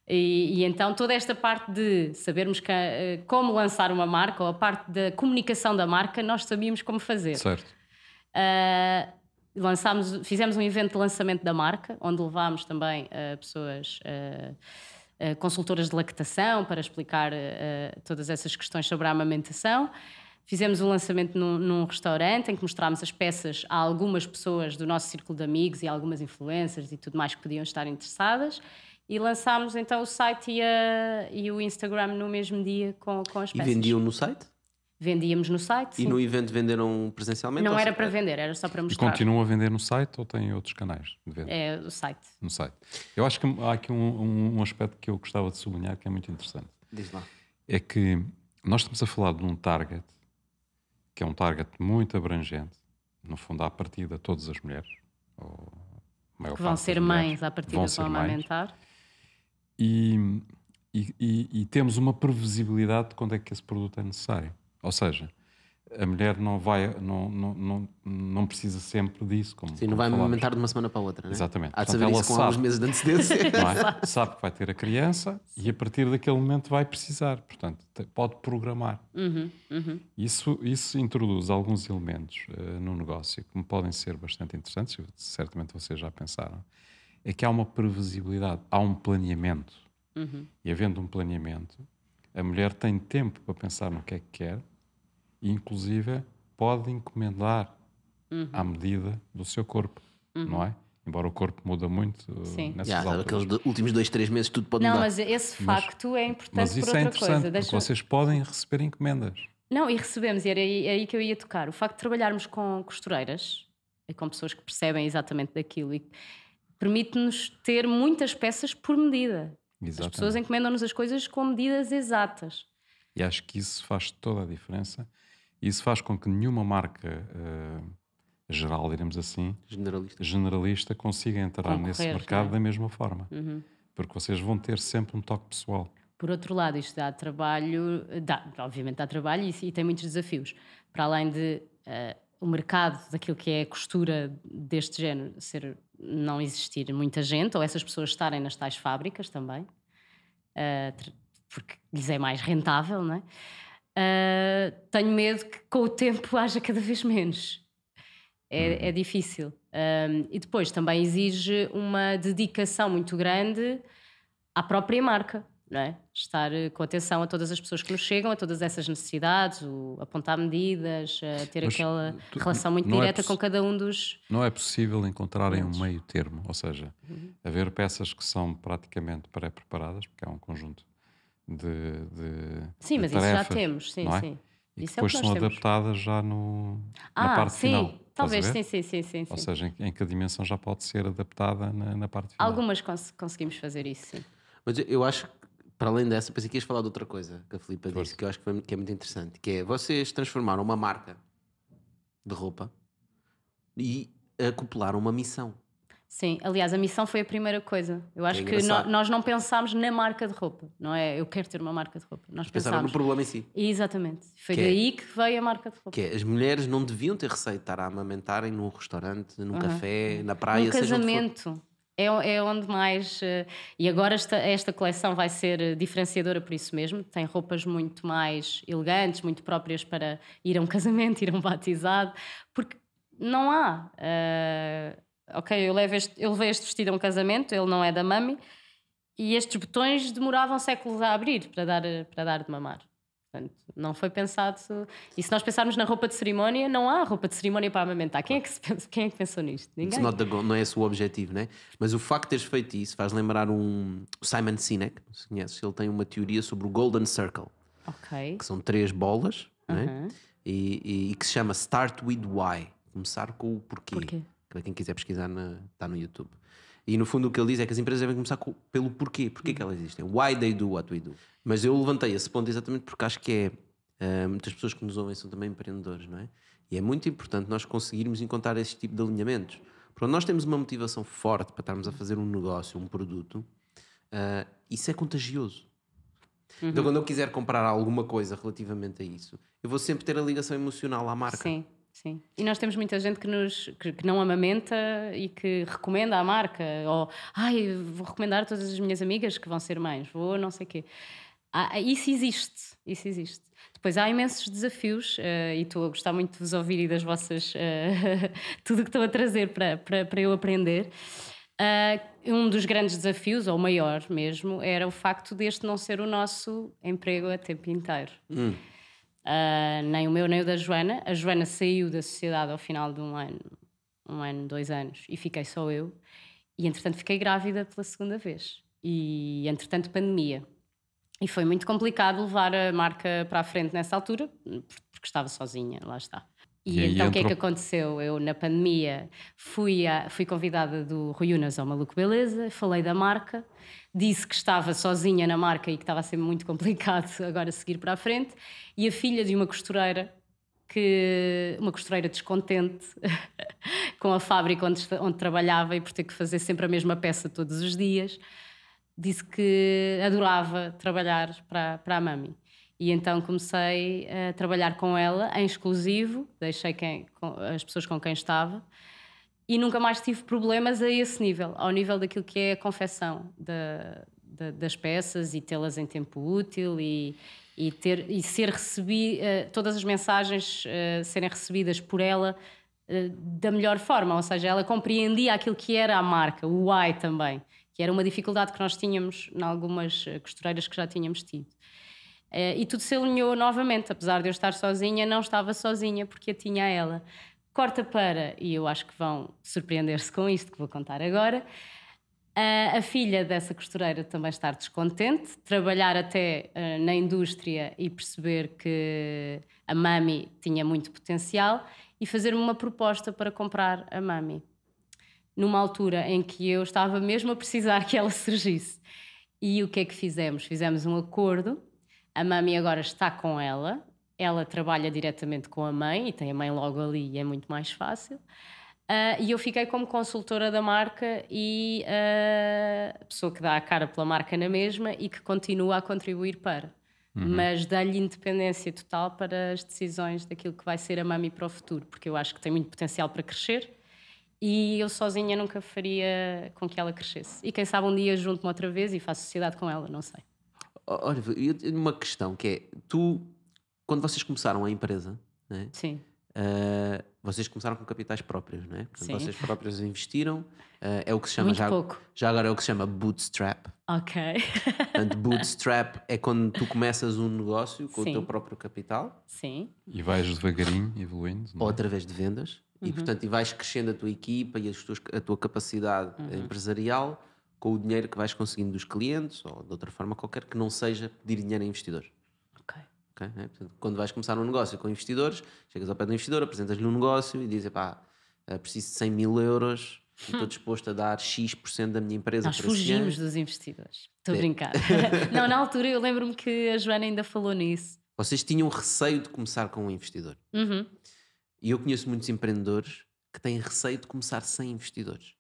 E, e, então toda esta parte de sabermos que, eh, como lançar uma marca ou a parte da comunicação da marca, nós sabíamos como fazer. Certo. Uh, lançámos, fizemos um evento de lançamento da marca, onde levámos também uh, pessoas. Uh, consultoras de lactação para explicar todas essas questões sobre a amamentação. Fizemos um lançamento num, num, restaurante em que mostrámos as peças a algumas pessoas do nosso círculo de amigos e algumas influencers e tudo mais que podiam estar interessadas. E lançámos então o site e, a, e o Instagram no mesmo dia com, com as peças. E vendiam no site? Vendíamos no site. Sim. E no evento venderam presencialmente? Não era para vender, era só para mostrar. E continuam a vender no site ou têm outros canais de venda? É, o site. No site. Eu acho que há aqui um, um aspecto que eu gostava de sublinhar que é muito interessante. Diz lá. É que nós estamos a falar de um target, que é um target muito abrangente, no fundo, à partida, todas as mulheres. Ou maior que vão ser mulheres, mães à partida, vão, vão amamentar. E, e, e, e temos uma previsibilidade de quando é que esse produto é necessário. Ou seja, a mulher não vai não, não, não, não precisa sempre disso. Como, Sim, não como vai amamentar de uma semana para a outra, né? Exatamente. Há de saber isso com sabe, alguns meses de antecedência. É? <laughs> sabe que vai ter a criança e a partir daquele momento vai precisar. Portanto, pode programar. Uhum, uhum. Isso, isso introduz alguns elementos uh, no negócio que podem ser bastante interessantes, certamente vocês já pensaram. É que há uma previsibilidade, há um planeamento. Uhum. E havendo um planeamento, a mulher tem tempo para pensar no que é que quer, inclusive, pode encomendar uhum. à medida do seu corpo, uhum. não é? Embora o corpo muda muito uh, Sim. nessas yeah, alturas. Aqueles últimos dois, três meses tudo pode não, mudar. Não, mas esse facto mas, é importante mas isso por é interessante, coisa. Deixa... vocês podem receber encomendas. Não, e recebemos, e era é aí, que eu ia tocar. O facto de trabalharmos com costureiras, e com pessoas que percebem exatamente daquilo e permite-nos ter muitas peças por medida. Exatamente. As pessoas encomendam-nos as coisas com medidas exatas. E acho que isso faz toda a diferença. Isso faz com que nenhuma marca uh, geral, diremos assim, generalista, generalista consiga entrar Concorrer, nesse é? mercado é? da mesma forma. Uhum. Porque vocês vão ter sempre um toque pessoal. Por outro lado, isto dá trabalho, dá, obviamente dá trabalho e, e tem muitos desafios. Para além de uh, o mercado daquilo que é a costura deste género ser não existir muita gente, ou essas pessoas estarem nas tais fábricas também, uh, porque lhes é mais rentável, não é? Uh, tenho medo que com o tempo <laughs> haja cada vez menos. É, hum. é difícil. Ah, e depois também exige uma dedicação muito grande à própria marca, não é? Estar eh, com atenção a todas as pessoas que nos chegam, a todas essas necessidades, o apontar medidas, eh, ter Mas aquela tu, relação muito é direta é com cada um dos. Não é possível encontrarem um meio termo, ou seja, uhum. haver peças que são praticamente pré-preparadas, porque é um conjunto de, de Sim, de mas tarefas, isso já temos, sim, é? sim. E isso é depois é são temos. adaptadas já no, ah, na parte sim. final. Talvez, sim, sim, sim, sim. Ou sim. seja, em, em, que a dimensão já pode ser adaptada na, na parte final. Algumas cons conseguimos fazer isso, sim. Mas eu acho que, para além dessa, pensei que ias falar de outra coisa que a Filipa disse, que eu acho que, foi, que é muito interessante, que é vocês transformaram uma marca de roupa e acoplaram uma missão. Sim, aliás, a missão foi a primeira coisa. Eu acho é que no, nós não pensámos na marca de roupa, não é? Eu quero ter uma marca de roupa. Nós pensámos no problema em si. Exatamente. Foi que é- daí é, que veio a marca de roupa. Que é, as mulheres não deviam ter receio de estar a amamentarem num restaurante, num uhum. café, na praia, um casamento. Onde é, é onde mais. Eh, e agora esta, esta coleção vai ser eh, diferenciadora por isso mesmo. Tem roupas muito mais elegantes, muito próprias para ir a um <laughs> casamento, ir a um batizado, porque não há. Eh, ok, eu, levo este, eu levei este vestido a um casamento, ele não é da mami, e estes botões demoravam séculos a abrir para dar, para dar de mamar. Portanto, não foi pensado. E se nós pensarmos na roupa de cerimónia, não há roupa de cerimónia para amamentar. Quem é que, pensa, quem é que pensou nisto? Ninguém. Go, não é esse o objetivo, né? Mas o facto de teres feito isso faz lembrar um Simon Sinek, não se conheces? Ele tem uma teoria sobre o Golden Circle, okay. que são três bolas, uh -huh. né? e, e, e, que se chama Start with Why começar com o porquê. porquê? Para quem quiser pesquisar, na, está no YouTube. E no fundo o que ele diz é que as empresas devem começar com, pelo porquê. Porquê que uhum. elas existem? Why they do what we do. Mas eu levantei esse ponto exatamente porque acho que é. Uh, muitas pessoas que nos ouvem são também empreendedores, não é? E é muito importante nós conseguirmos encontrar esse tipo de alinhamentos. quando nós temos uma motivação forte para estarmos a fazer um negócio, um produto, uh, isso é contagioso. Uhum. Então, quando eu quiser comprar alguma coisa relativamente a isso, eu vou sempre ter a ligação emocional à marca. Sim. Sim. E nós temos muita gente que, nos, que, que, não amamenta e que recomenda a marca, ou ai, vou recomendar a todas as minhas amigas que vão ser mães, vou não sei o quê. Ah, isso existe, isso existe. Depois há imensos desafios, uh, e estou a gostar muito de vos ouvir e das vossas uh, <laughs> tudo que estão a trazer para, para, para eu aprender. Uh, um dos grandes desafios, ou maior mesmo, era o facto deste não ser o nosso emprego a tempo inteiro. Hum. Uh, nem o meu, nem o da Joana. A Joana saiu da sociedade ao final de um ano, um ano, dois anos, e fiquei só eu. E entretanto fiquei grávida pela segunda vez. E entretanto, pandemia. E foi muito complicado levar a marca para a frente nessa altura, porque estava sozinha, lá está. E, e então o que é que aconteceu? Eu, na pandemia, fui, a, fui convidada do Rui Unas ao Maluco Beleza, falei da marca, disse que estava sozinha na marca e que estava a ser muito <laughs> complicado agora seguir para a frente, e a filha de uma costureira, que uma costureira descontente <laughs> com a fábrica onde, onde trabalhava e por ter que fazer sempre a mesma peça todos os dias, disse que adorava trabalhar para, para a mami. E então comecei eh, a trabalhar com ela em exclusivo, deixei quem, as pessoas com quem estava e nunca mais tive problemas a esse nível, ao nível daquilo que é a confecção das peças e tê-las em tempo útil e, e, ter, e ser recebi, eh, todas as mensagens eh, serem recebidas por ela da melhor forma, ou seja, ela compreendia aquilo que era a marca, o why também, que era uma dificuldade que nós tínhamos em algumas costureiras que já tínhamos tido. Eh, e tudo se alinhou novamente, apesar de eu estar sozinha, não estava sozinha porque eu tinha ela. Corta para, e eu acho que vão surpreender-se com isto que vou contar agora, a, filha dessa costureira também estar descontente, trabalhar até eh, na indústria e perceber que a Mami tinha muito potencial e fazer-me uma proposta para comprar a Mami, numa altura em que eu estava mesmo a precisar que ela <laughs> surgisse. E o que é que fizemos? Fizemos um acordo a mami agora está com ela, ela trabalha diretamente com a mãe e tem a mãe logo ali e é muito mais fácil. Uh, e eu fiquei como consultora da marca e uh, pessoa que dá a cara pela marca na mesma e que continua a contribuir para. Uhum. Mas dá-lhe independência total para as decisões daquilo que vai ser a Mami para o futuro, porque eu acho que tem muito potencial para crescer e eu sozinha nunca faria com que ela crescesse. E quem sabe um dia junto-me outra vez e faço sociedade com ela, não sei. Olha, eu tenho uma questão que é: tu, quando vocês começaram a empresa, né? Sim. Uh, vocês começaram com capitais próprios, não é? Portanto, Sim. vocês próprios investiram. Uh, é o que se chama Muito já, pouco. já agora é o que se chama bootstrap. Ok. Portanto, <laughs> bootstrap é quando tu começas um negócio com Sim. o teu próprio capital. Sim. E vais devagarinho evoluindo. É? Ou através de vendas. Uhum. E portanto, e vais crescendo a tua equipa e a tua, a tua capacidade uhum. empresarial com o dinheiro que vais conseguindo dos clientes ou de outra forma qualquer que não seja pedir dinheiro a investidores. Ok. okay? É, portanto, quando vais começar um negócio com investidores, chegas ao pé do investidor, apresentas-lhe um negócio e dizes: pá, eh, preciso de 100 mil euros <laughs> estou disposto a dar X% da minha empresa Nós para fugimos dos investidores. Estou a é. brincar. <laughs> não, na altura eu lembro-me que a Joana ainda falou nisso. Vocês tinham receio de começar com um investidor. Uhum. E eu conheço muitos empreendedores que têm receio de começar sem investidores.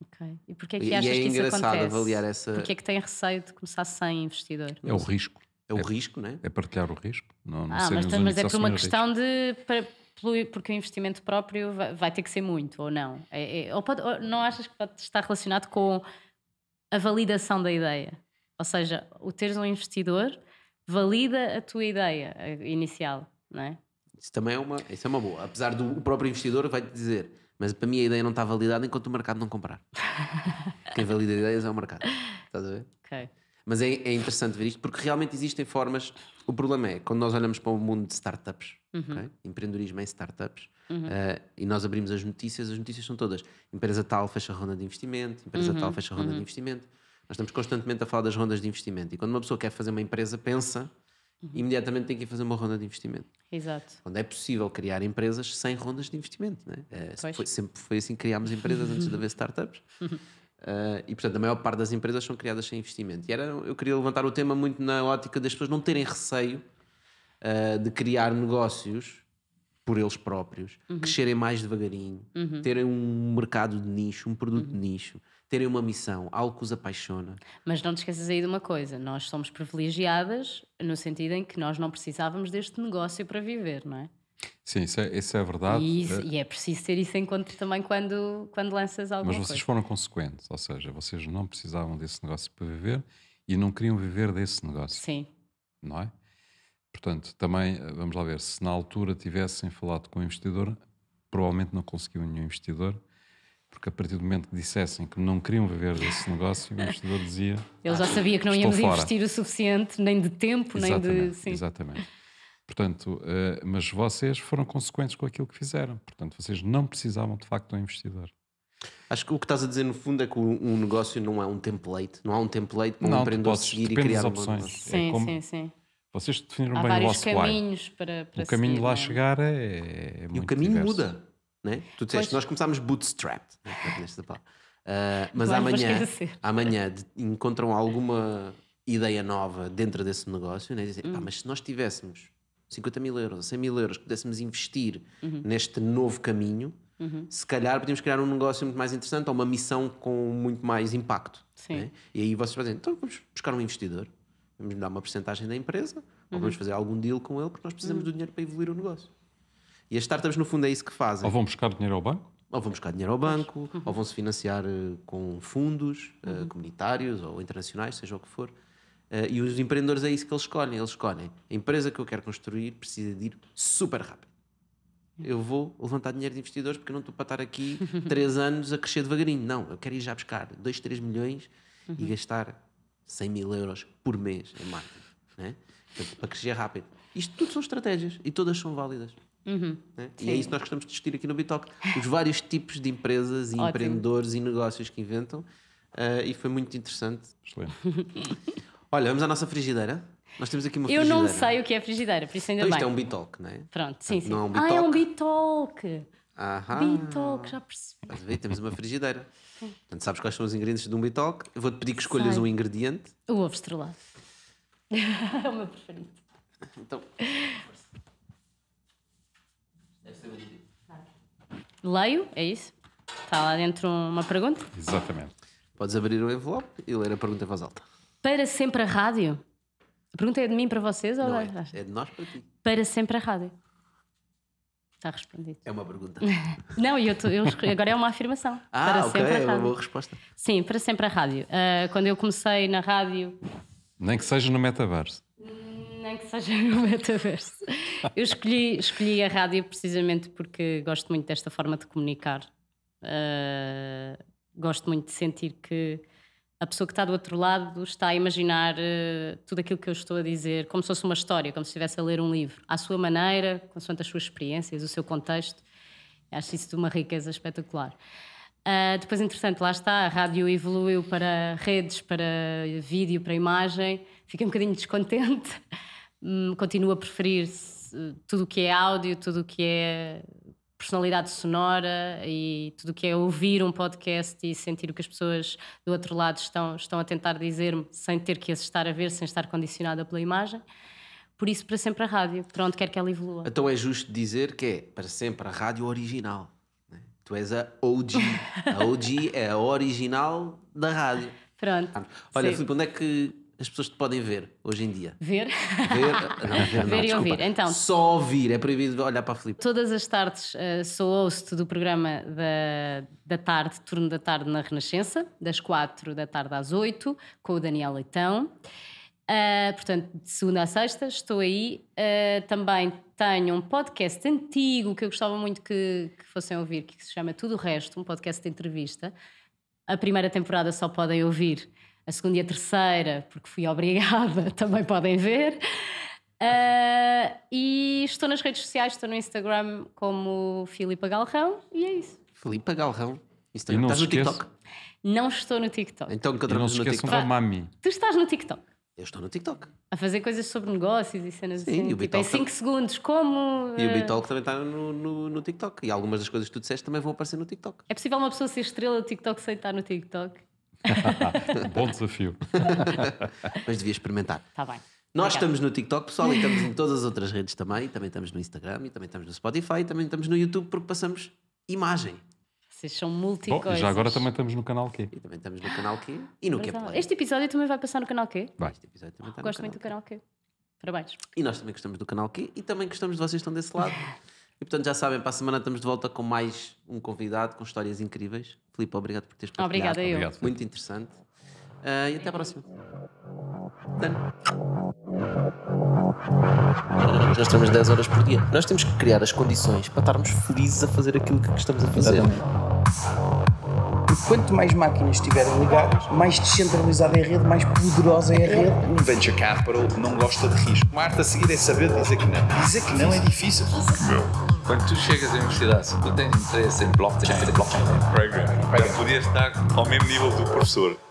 Ok. E porquê é que e, achas e é que isso acontece? engraçado avaliar essa... Porquê é que tem receio de começar sem investidor? É o risco. É o é risco, não é? É partilhar o risco. Não, não ah, mas, mas é por uma questão risco. de... Para, porque o investimento próprio vai, vai ter que ser muito, ou não? É, é, ou, pode, ou não achas que pode estar relacionado com a validação da ideia? Ou seja, o teres um investidor valida a tua ideia eh, inicial, não é? Isso também é uma, isso é uma boa. Apesar do próprio investidor vai-te dizer mas para mim a ideia não está validada enquanto o mercado não comprar. <laughs> Quem valida ideias é o mercado. Estás a ver? Ok. Mas é, é, interessante ver isto porque realmente existem formas. O problema é quando nós olhamos para o mundo de startups, uhum. okay? empreendedorismo em startups, uhum. uh, e nós abrimos as notícias, as notícias são todas: empresa tal fecha ronda de investimento, empresa uhum. tal fecha ronda de uhum. investimento. Nós estamos constantemente a falar das rondas de investimento. E quando uma pessoa quer fazer uma empresa, pensa uhum. imediatamente tem que ir fazer uma ronda de investimento. Exato. Quando é possível criar empresas sem rondas de investimento. Né? É, foi, sempre foi assim que criámos empresas antes de haver startups. <laughs> Uh, e portanto, a maior parte das empresas são criadas sem investimento. E era, eu queria levantar o tema muito na ótica das pessoas não terem receio uh, de criar negócios por eles próprios, uhum. crescerem mais devagarinho, uhum. terem um mercado de nicho, um produto uhum. de nicho, terem uma missão, algo que os apaixona. Mas não te esqueças aí de uma coisa: nós somos privilegiadas no sentido em que nós não precisávamos deste negócio para viver, não é? Sim, isso é, isso é verdade. E, isso, eh, e, é preciso ter isso em conta também quando, quando lanças alguma coisa. Mas vocês coisa. foram consequentes, ou seja, vocês não precisavam desse negócio para viver e não queriam viver desse negócio. Sim. Não é? Portanto, também, eh, vamos lá ver, se na altura tivessem falado com o investidor, provavelmente não conseguiam nenhum investidor porque a partir do momento que dissessem que não queriam viver desse negócio, o investidor dizia. Ele já ah, sabia que não íamos investir o suficiente, nem de tempo, exatamente, nem de. Sim. Exatamente. Portanto, eh, mas vocês foram consequentes com aquilo que fizeram. Portanto, vocês não precisavam de facto de um investidor. Acho que o que estás a dizer no fundo é que um negócio não é um template, não há um template para um não, empreendedor podes, seguir e criar opções. É sim, é como... sim, sim. Vocês definiram há bem o vosso caminhos para, para, O caminho seguir, lá é? chegar é, é muito E o caminho diverso. muda né? Tu disseste, pois... nós começámos bootstrapped. Né? Nesta Uh, mas amanhã, amanhã encontram alguma ideia nova dentro desse negócio, né? Dizem, hum. mas se nós tivéssemos 50 mil euros, 100 mil euros, que pudéssemos investir uhum. neste novo caminho, uhum. se calhar podíamos criar um negócio muito mais interessante ou uma missão com muito mais impacto. Né? E aí vocês fazem, então vamos buscar um investidor, vamos dar uma porcentagem da empresa uhum. ou vamos fazer algum deal com ele porque nós precisamos uhum. do dinheiro para evoluir o negócio. E as startups, no fundo, é isso que fazem. Ou vão buscar dinheiro ao banco? Ou vão buscar dinheiro ao banco, uhum. ou vão se financiar eh, com fundos uh, comunitários ou internacionais, seja o que for. Uh, e os empreendedores é isso que eles escolhem. Eles escolhem a empresa que eu quero construir precisa de ir super rápido. Eu vou levantar dinheiro de investidores porque eu não estou para estar aqui <laughs> três anos a crescer devagarinho. Não, eu quero ir já buscar 2, 3 milhões uhum. e gastar 100 mil euros por mês em marketing. Né? Portanto, para crescer rápido. Isto tudo são estratégias e todas são válidas. Uhum, né? E é isso que nós gostamos de discutir aqui no Bitalk. Os vários tipos de empresas e empreendedores e negócios que inventam. Uh, e foi muito interessante. Excelente. <laughs> Olha, vamos à nossa frigideira. Nós temos aqui uma Eu frigideira. Eu não sei o que é frigideira, por isso ainda então, bem. Isto é um Bitalk, não é? Pronto, sim, sim. Não é um Ah, é um Bitalk. Aham. Bitalk, já percebi. Temos uma frigideira. Portanto, sabes quais são os ingredientes de um Bitalk. Eu vou-te pedir que escolhas sei. um ingrediente. O ovo estrelado. <laughs> é o meu preferido. Então... <laughs> Leio, é isso? Está lá dentro uma pergunta? Exatamente. Podes abrir o envelope e ler a pergunta em voz alta. Para sempre a rádio? A pergunta é de mim para vocês ou Não é, é de nós para ti? Para sempre a rádio. Está respondido. É uma pergunta. <laughs> Não, eu, tô, eu agora é uma afirmação. Ah, para sempre a rádio. é uma boa resposta. Sim, para sempre a rádio. Uh, quando eu comecei na rádio. Nem que seja no metaverso. Nem que seja <laughs> no metaverso. Eu escolhi, escolhi a rádio precisamente porque gosto muito desta forma de comunicar. Uh, gosto muito de sentir que a pessoa que está do outro lado está a imaginar uh, tudo aquilo que eu estou a dizer, como se fosse uma história, como se estivesse a ler um livro, à sua maneira, consoante as suas experiências, o seu contexto. Acho isso de uma riqueza espetacular. Uh, depois, entretanto, lá está, a rádio evoluiu para redes, para vídeo, para imagem. Fiquei um bocadinho descontente. Hum, continuo a preferir tudo o que é áudio, tudo o que é personalidade sonora e tudo o que é ouvir um podcast e sentir o que as pessoas do outro lado estão, estão a tentar dizer-me sem ter que estar a ver, sem estar condicionada pela imagem. Por isso, para sempre a rádio, para onde quer que ela evolua. Então é justo dizer que é para sempre a rádio original. Né? Tu és a OG. A OG é a original da rádio. Pronto. Olha, Sim. Filipe, onde é que as pessoas te podem ver hoje em dia. Ver? Ver, ah, não, ver, <laughs> não, ver e ouvir, então. Só ouvir, é proibido olhar para a Filipe. Todas as tardes uh, sou host do programa da, da tarde, turno da tarde na Renascença, das 4 da tarde às 8, com o Daniel Leitão. Uh, portanto, de segunda a sexta estou aí. Uh, também tenho um podcast antigo que eu gostava muito que, que fossem ouvir, que se chama Tudo o Resto, um podcast de entrevista. A primeira temporada só podem ouvir a segunda e a terceira, porque fui <laughs> obrigada, também podem ver. Uh, e estou nas redes sociais, estou no Instagram como Filipa Galrão e é isso. Filipa Galrão, Instagram. E não estás no TikTok? Não estou no TikTok. Então encontramos no TikTok. Da mami. Tu estás no TikTok. Eu estou no TikTok. A fazer coisas sobre negócios e cenas Sim, assim. E o tipo, em 5 segundos, como. E o eh, Bitalk também está no, no, no, TikTok. E algumas das coisas que tu disseste também vão aparecer no TikTok. É possível uma pessoa ser estrela do TikTok sem estar no TikTok? <laughs> Bom desafio. <laughs> Mas devia experimentar. Está bem. Nós Obrigada. estamos no TikTok, pessoal, e estamos em todas as outras redes também. Também estamos no Instagram, e também estamos no Spotify, e também estamos no YouTube, porque passamos imagem. Vocês são multi Bom, já agora também estamos no canal Q. E também estamos no canal Q e no Q Play. Este episódio também vai passar no canal Q? Vai. Este episódio também oh, está Gosto muito do canal Q. Parabéns. E nós também gostamos do canal Q e também gostamos de vocês que estão desse lado. <laughs> E portanto já sabem, para a semana estamos de volta com mais um convidado com histórias incríveis. Filipe, obrigado por teres partilhado. Obrigada, eu. Obrigado. Muito interessante. Uh, e até à próxima. Dano. Nós temos 10 horas por dia. Nós temos que criar as condições para estarmos felizes a fazer aquilo que estamos a fazer. Exatamente. Porque quanto mais máquinas estiverem ligadas, mais descentralizada é a rede, mais poderosa é a rede. O venture capital não gosta de risco. Marta, a seguir é saber dizer que não. Dizer que não é difícil. Não. Quando tu chegas à universidade, se tu tens interesse em blockchain, blockchain. Program, Program. Program. podias estar ao mesmo nível do professor.